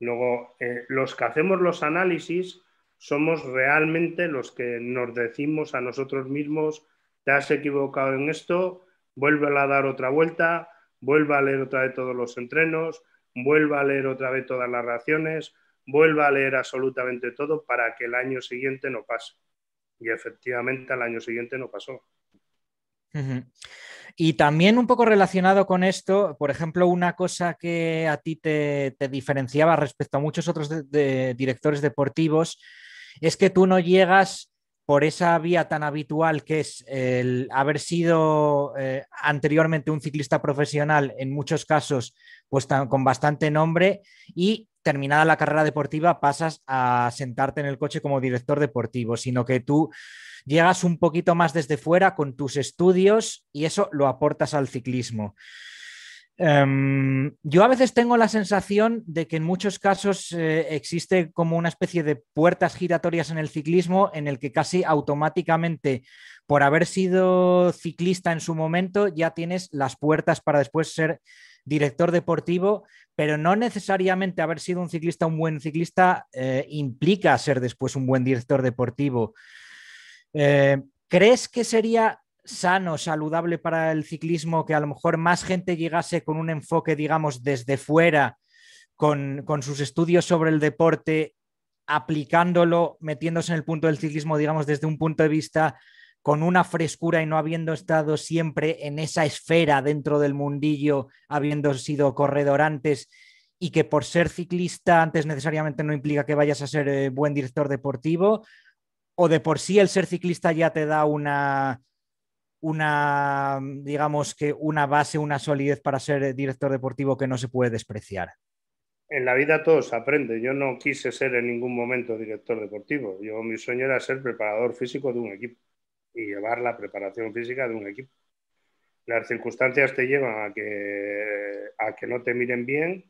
Luego, eh, los que hacemos los análisis somos realmente los que nos decimos a nosotros mismos, te has equivocado en esto, vuelve a dar otra vuelta, vuelva a leer otra vez todos los entrenos, vuelva a leer otra vez todas las reacciones, vuelva a leer absolutamente todo para que el año siguiente no pase. Y efectivamente al año siguiente no pasó. Y también un poco relacionado con esto, por ejemplo, una cosa que a ti te, diferenciaba respecto a muchos otros directores deportivos es que tú no llegas por esa vía tan habitual que es el haber sido eh, anteriormente un ciclista profesional, en muchos casos, pues con bastante nombre, y terminada la carrera deportiva pasas a sentarte en el coche como director deportivo, sino que tú llegas un poquito más desde fuera con tus estudios y eso lo aportas al ciclismo. Em, yo a veces tengo la sensación de que en muchos casos eh, existe como una especie de puertas giratorias en el ciclismo en el que casi automáticamente, por haber sido ciclista en su momento, ya tienes las puertas para después ser director deportivo, pero no necesariamente haber sido un ciclista, un buen ciclista, eh, implica ser después un buen director deportivo. Eh, ¿Crees que sería sano, saludable para el ciclismo, que a lo mejor más gente llegase con un enfoque, digamos, desde fuera, con, sus estudios sobre el deporte, aplicándolo, metiéndose en el punto del ciclismo, digamos, desde un punto de vista con una frescura y no habiendo estado siempre en esa esfera dentro del mundillo, habiendo sido corredor antes y que por ser ciclista antes necesariamente no implica que vayas a ser eh, buen director deportivo, o de por sí el ser ciclista ya te da una, una, digamos que una base, una solidez para ser eh, director deportivo que no se puede despreciar? En la vida todo se aprende. Yo no quise ser en ningún momento director deportivo. Yo mi sueño era ser preparador físico de un equipo y llevar la preparación física de un equipo. Las circunstancias te llevan a que, a que no te miren bien,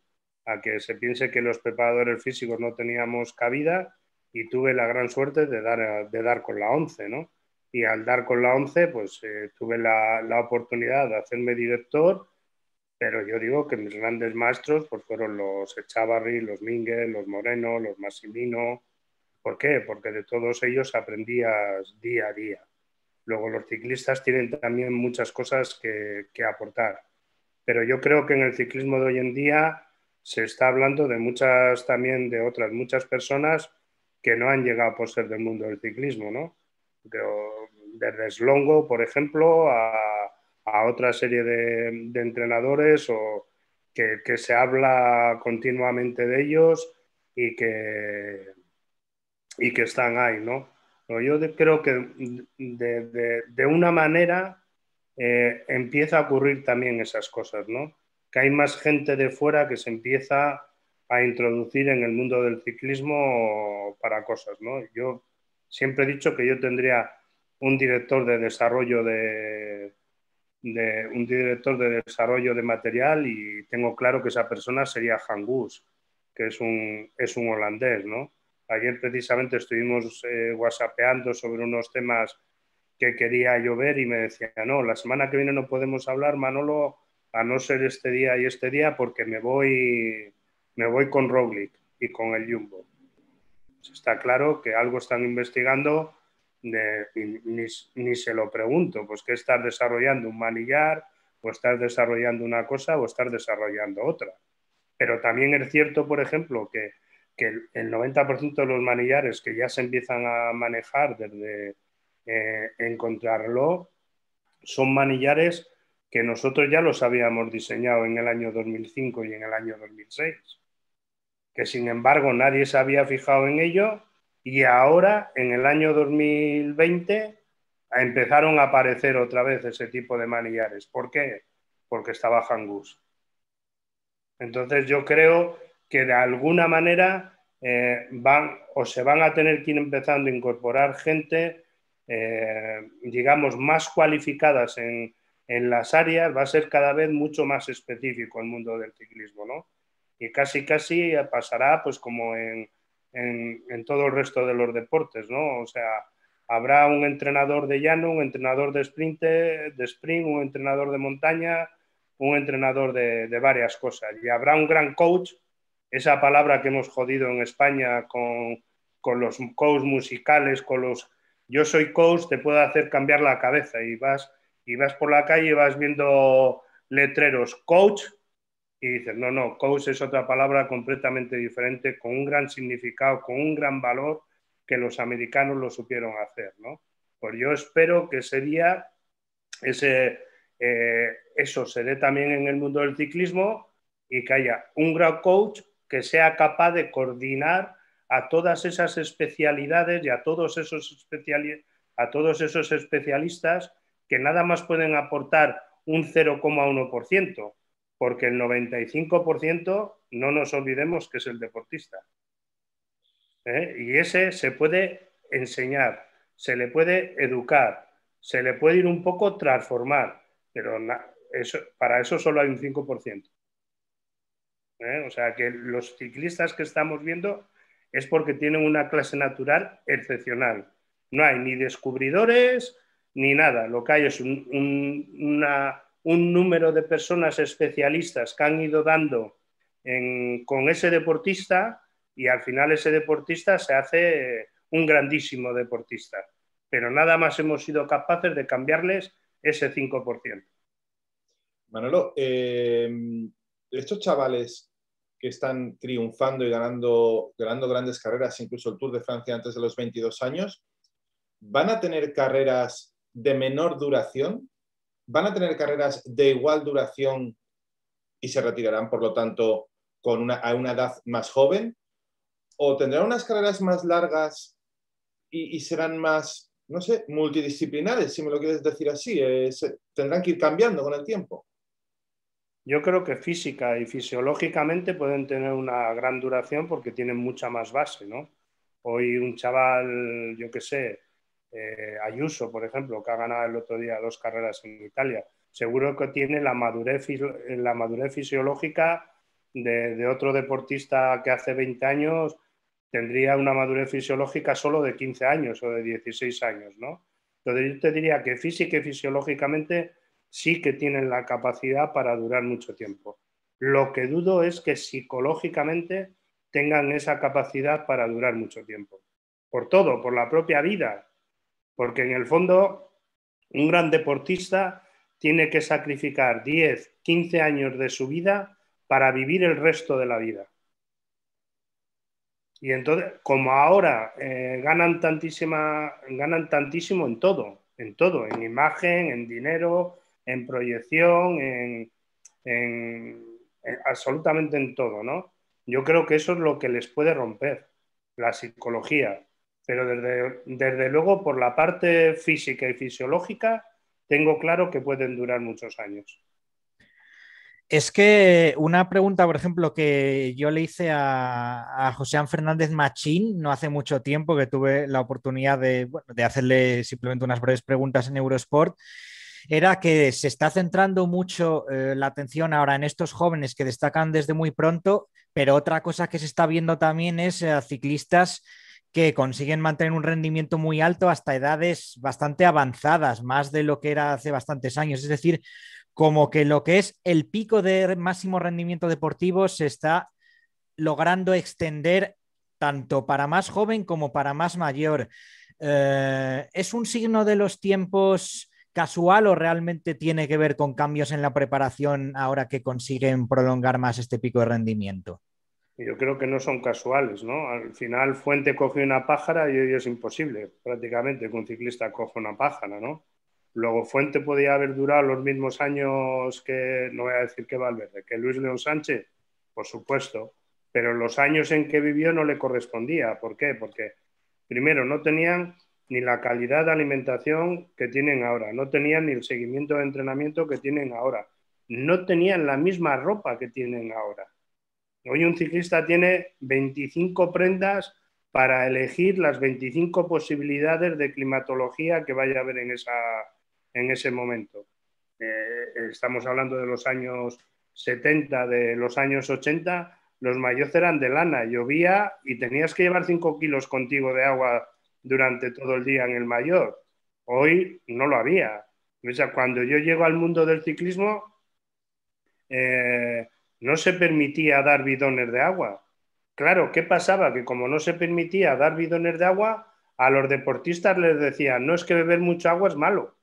a que se piense que los preparadores físicos no teníamos cabida y tuve la gran suerte de dar, de dar con la 11, ¿no? y al dar con la 11, pues eh, tuve la, la, oportunidad de hacerme director, pero yo digo que mis grandes maestros pues fueron los Echavarri, los Mingue, los Moreno, los Massimino. ¿Por qué? Porque de todos ellos aprendías día a día. Luego los ciclistas tienen también muchas cosas que, que aportar, pero yo creo que en el ciclismo de hoy en día se está hablando de muchas también de otras muchas personas que no han llegado por ser del mundo del ciclismo, ¿no? Creo desde Slongo, por ejemplo, a, otra serie de, entrenadores o que, se habla continuamente de ellos y que, y que están ahí, ¿no? yo creo que de, una manera eh, empieza a ocurrir también esas cosas, ¿no? Que hay más gente de fuera que se empieza a introducir en el mundo del ciclismo para cosas, ¿no? Yo siempre he dicho que yo tendría un director de desarrollo de, un director de desarrollo de material y tengo claro que esa persona sería Hangus, que es un, es un holandés, ¿no? Ayer precisamente estuvimos eh, whatsappeando sobre unos temas que quería yo ver y me decía, no, la semana que viene no podemos hablar, Manolo, a no ser este día y este día porque me voy, me voy con Roglic y con el Jumbo. Pues está claro que algo están investigando ni, se lo pregunto, pues que estás desarrollando un manillar, o estás desarrollando una cosa, o estás desarrollando otra. Pero también es cierto, por ejemplo, que, el 90% de los manillares que ya se empiezan a manejar desde eh, encontrarlo son manillares que nosotros ya los habíamos diseñado en el año 2005 y en el año 2006, que sin embargo nadie se había fijado en ello y ahora, en el año 2020, empezaron a aparecer otra vez ese tipo de manillares. ¿Por qué? Porque estaba Hangus. Entonces yo creo que de alguna manera eh, van o se van a tener que ir empezando a incorporar gente, eh, digamos, más cualificadas en, en, las áreas, va a ser cada vez mucho más específico el mundo del ciclismo, ¿no? Y casi, casi pasará, pues como en, en, todo el resto de los deportes, ¿no? O sea, habrá un entrenador de llano, un entrenador de sprint, de sprint, un entrenador de montaña, un entrenador de, varias cosas. Y habrá un gran coach, esa palabra que hemos jodido en España con, con los coaches musicales, con los yo soy coach, te puedo hacer cambiar la cabeza y vas y vas por la calle y vas viendo letreros coach y dices, no, no, coach es otra palabra completamente diferente, con un gran significado, con un gran valor que los americanos lo supieron hacer, ¿no? Pues yo espero que ese día ese, eh, eso se dé también en el mundo del ciclismo y que haya un gran coach que sea capaz de coordinar a todas esas especialidades y a todos esos, a todos esos especialistas que nada más pueden aportar un 0,1%, porque el 95% no nos olvidemos que es el deportista. ¿eh? Y ese se puede enseñar, se le puede educar, se le puede ir un poco transformar, pero eso, para eso solo hay un 5%. ¿eh? O sea que los ciclistas que estamos viendo es porque tienen una clase natural excepcional. No hay ni descubridores ni nada. Lo que hay es una un número de personas especialistas que han ido dando con ese deportista y al final ese deportista se hace un grandísimo deportista. Pero nada más hemos sido capaces de cambiarles ese 5%. Manolo, eh, estos chavales que están triunfando y ganando, ganando grandes carreras, incluso el Tour de Francia antes de los 22 años, ¿van a tener carreras de menor duración van a tener carreras de igual duración y se retirarán, por lo tanto, con una, a una edad más joven? ¿O tendrán unas carreras más largas y, serán más, no sé, multidisciplinares, si me lo quieres decir así? Eh, ¿Tendrán que ir cambiando con el tiempo? Yo creo que física y fisiológicamente pueden tener una gran duración porque tienen mucha más base, ¿no? Hoy un chaval, yo qué sé, eh, Ayuso, por ejemplo, que ha ganado el otro día dos carreras en Italia, seguro que tiene la madurez, la madurez fisiológica de, otro deportista que hace 20 años tendría una madurez fisiológica solo de 15 años o de 16 años, ¿no? Entonces yo te diría que física y fisiológicamente sí que tienen la capacidad para durar mucho tiempo. Lo que dudo es que psicológicamente tengan esa capacidad para durar mucho tiempo. Por todo, por la propia vida, porque en el fondo, un gran deportista tiene que sacrificar 10, 15 años de su vida para vivir el resto de la vida. Y entonces, como ahora eh, ganan, ganan tantísimo en todo, en todo, en imagen, en dinero, en proyección, absolutamente en todo, ¿no? Yo creo que eso es lo que les puede romper, la psicología, pero desde, desde luego por la parte física y fisiológica tengo claro que pueden durar muchos años. Es que una pregunta, por ejemplo, que yo le hice a, a José Fernández Machín no hace mucho tiempo, que tuve la oportunidad de, hacerle simplemente unas breves preguntas en Eurosport, era que se está centrando mucho eh, la atención ahora en estos jóvenes que destacan desde muy pronto, pero otra cosa que se está viendo también es eh, a ciclistas que consiguen mantener un rendimiento muy alto hasta edades bastante avanzadas, más de lo que era hace bastantes años. Es decir, como que lo que es el pico de máximo rendimiento deportivo se está logrando extender tanto para más joven como para más mayor. Eh, ¿Es un signo de los tiempos casual o realmente tiene que ver con cambios en la preparación ahora que consiguen prolongar más este pico de rendimiento? yo creo que no son casuales, ¿no? Al final Fuente cogió una pájara y hoy es imposible prácticamente que un ciclista coja una pájara, ¿no? Luego Fuente podía haber durado los mismos años que, no voy a decir que Valverde, que Luis León Sánchez, por supuesto, pero los años en que vivió no le correspondía. ¿Por qué? Porque primero no tenían ni la calidad de alimentación que tienen ahora, no tenían ni el seguimiento de entrenamiento que tienen ahora, no tenían la misma ropa que tienen ahora Hoy un ciclista tiene 25 prendas para elegir las 25 posibilidades de climatología que vaya a haber en, esa, en ese momento. Eh, estamos hablando de los años 70, de los años 80, los mayores eran de lana, llovía y tenías que llevar 5 kilos contigo de agua durante todo el día en el mayor. Hoy no lo había. O sea, cuando yo llego al mundo del ciclismo, eh, no se permitía dar bidones de agua. Claro, ¿qué pasaba? Que como no se permitía dar bidones de agua, a los deportistas les decían, no es que beber mucha agua es malo.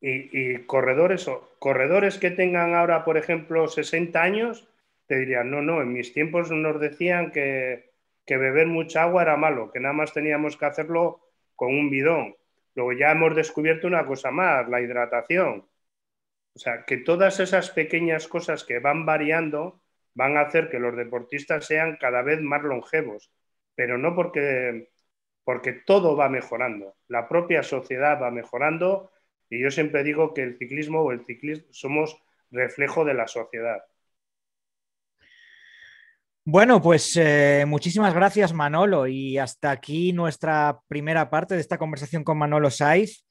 Y, corredores, corredores que tengan ahora, por ejemplo, 60 años, te dirían, no, no, en mis tiempos nos decían que, que beber mucha agua era malo, que nada más teníamos que hacerlo con un bidón. Luego ya hemos descubierto una cosa más, la hidratación. O sea, que todas esas pequeñas cosas que van variando van a hacer que los deportistas sean cada vez más longevos, pero no porque, porque todo va mejorando, la propia sociedad va mejorando y yo siempre digo que el ciclismo o el ciclismo somos reflejo de la sociedad. Bueno, pues eh, muchísimas gracias Manolo y hasta aquí nuestra primera parte de esta conversación con Manolo Saiz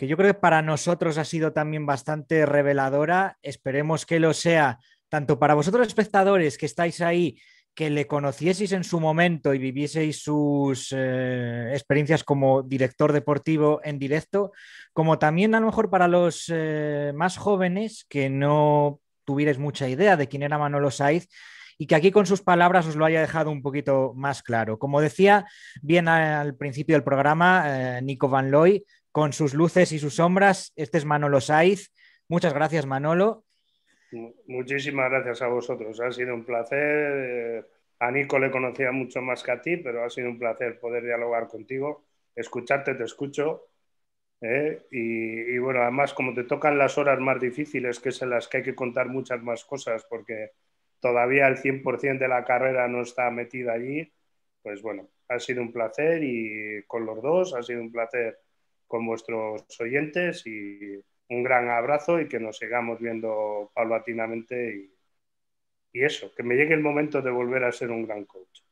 que yo creo que para nosotros ha sido también bastante reveladora. Esperemos que lo sea tanto para vosotros espectadores que estáis ahí, que le conocieseis en su momento y vivieseis sus eh, experiencias como director deportivo en directo, como también a lo mejor para los eh, más jóvenes que no tuvierais mucha idea de quién era Manolo Saiz y que aquí con sus palabras os lo haya dejado un poquito más claro. Como decía bien al principio del programa, eh, Nico Van Loy con sus luces y sus sombras. Este es Manolo Saiz. Muchas gracias, Manolo. Muchísimas gracias a vosotros. Ha sido un placer. Eh, a Nico le conocía mucho más que a ti, pero ha sido un placer poder dialogar contigo, escucharte, te escucho. Eh, y, y, bueno, además, como te tocan las horas más difíciles, que es en las que hay que contar muchas más cosas, porque todavía el 100% de la carrera no está metida allí, pues bueno, ha sido un placer y con los dos ha sido un placer con vuestros oyentes y un gran abrazo y que nos sigamos viendo paulatinamente y, y eso, que me llegue el momento de volver a ser un gran coach.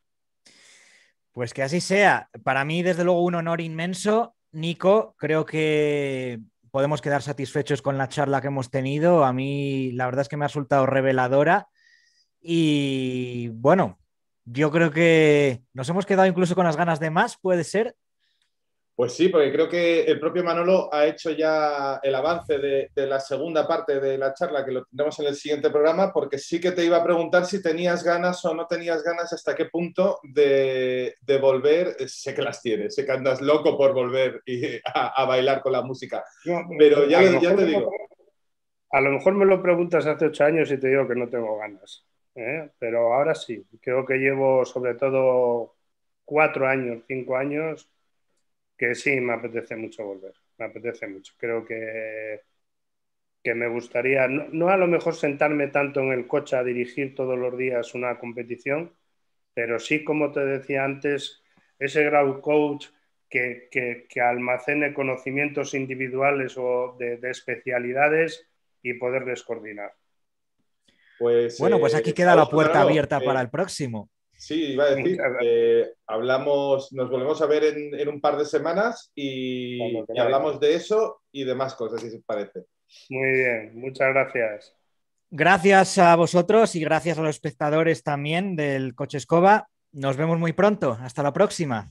Pues que así sea. Para mí, desde luego, un honor inmenso. Nico, creo que podemos quedar satisfechos con la charla que hemos tenido. A mí, la verdad es que me ha resultado reveladora. Y bueno, yo creo que nos hemos quedado incluso con las ganas de más, puede ser. Pues sí, porque creo que el propio Manolo ha hecho ya el avance de, la segunda parte de la charla, que lo tendremos en el siguiente programa, porque sí que te iba a preguntar si tenías ganas o no tenías ganas, hasta qué punto de, volver. Sé que las tienes, sé que andas loco por volver y, [LAUGHS] a, bailar con la música, pero ya, te digo. a lo mejor me lo preguntas hace ocho años y te digo que no tengo ganas, ¿eh? pero ahora sí, creo que llevo sobre todo cuatro años, cinco años que sí, me apetece mucho volver, me apetece mucho. Creo que, que me gustaría, no, a lo mejor sentarme tanto en el coche a dirigir todos los días una competición, pero sí, como te decía antes, ese ground coach que, almacene conocimientos individuales o de, especialidades y poderles coordinar. Pues, bueno, pues aquí eh, queda la puerta abierta eh, para el próximo. Sí, iba a decir, eh, hablamos, nos volvemos a ver en, un par de semanas y, hablamos de eso y de más cosas, si se parece. Muy bien, muchas gracias. Gracias a vosotros y gracias a los espectadores también del Coche Escoba. Nos vemos muy pronto. Hasta la próxima.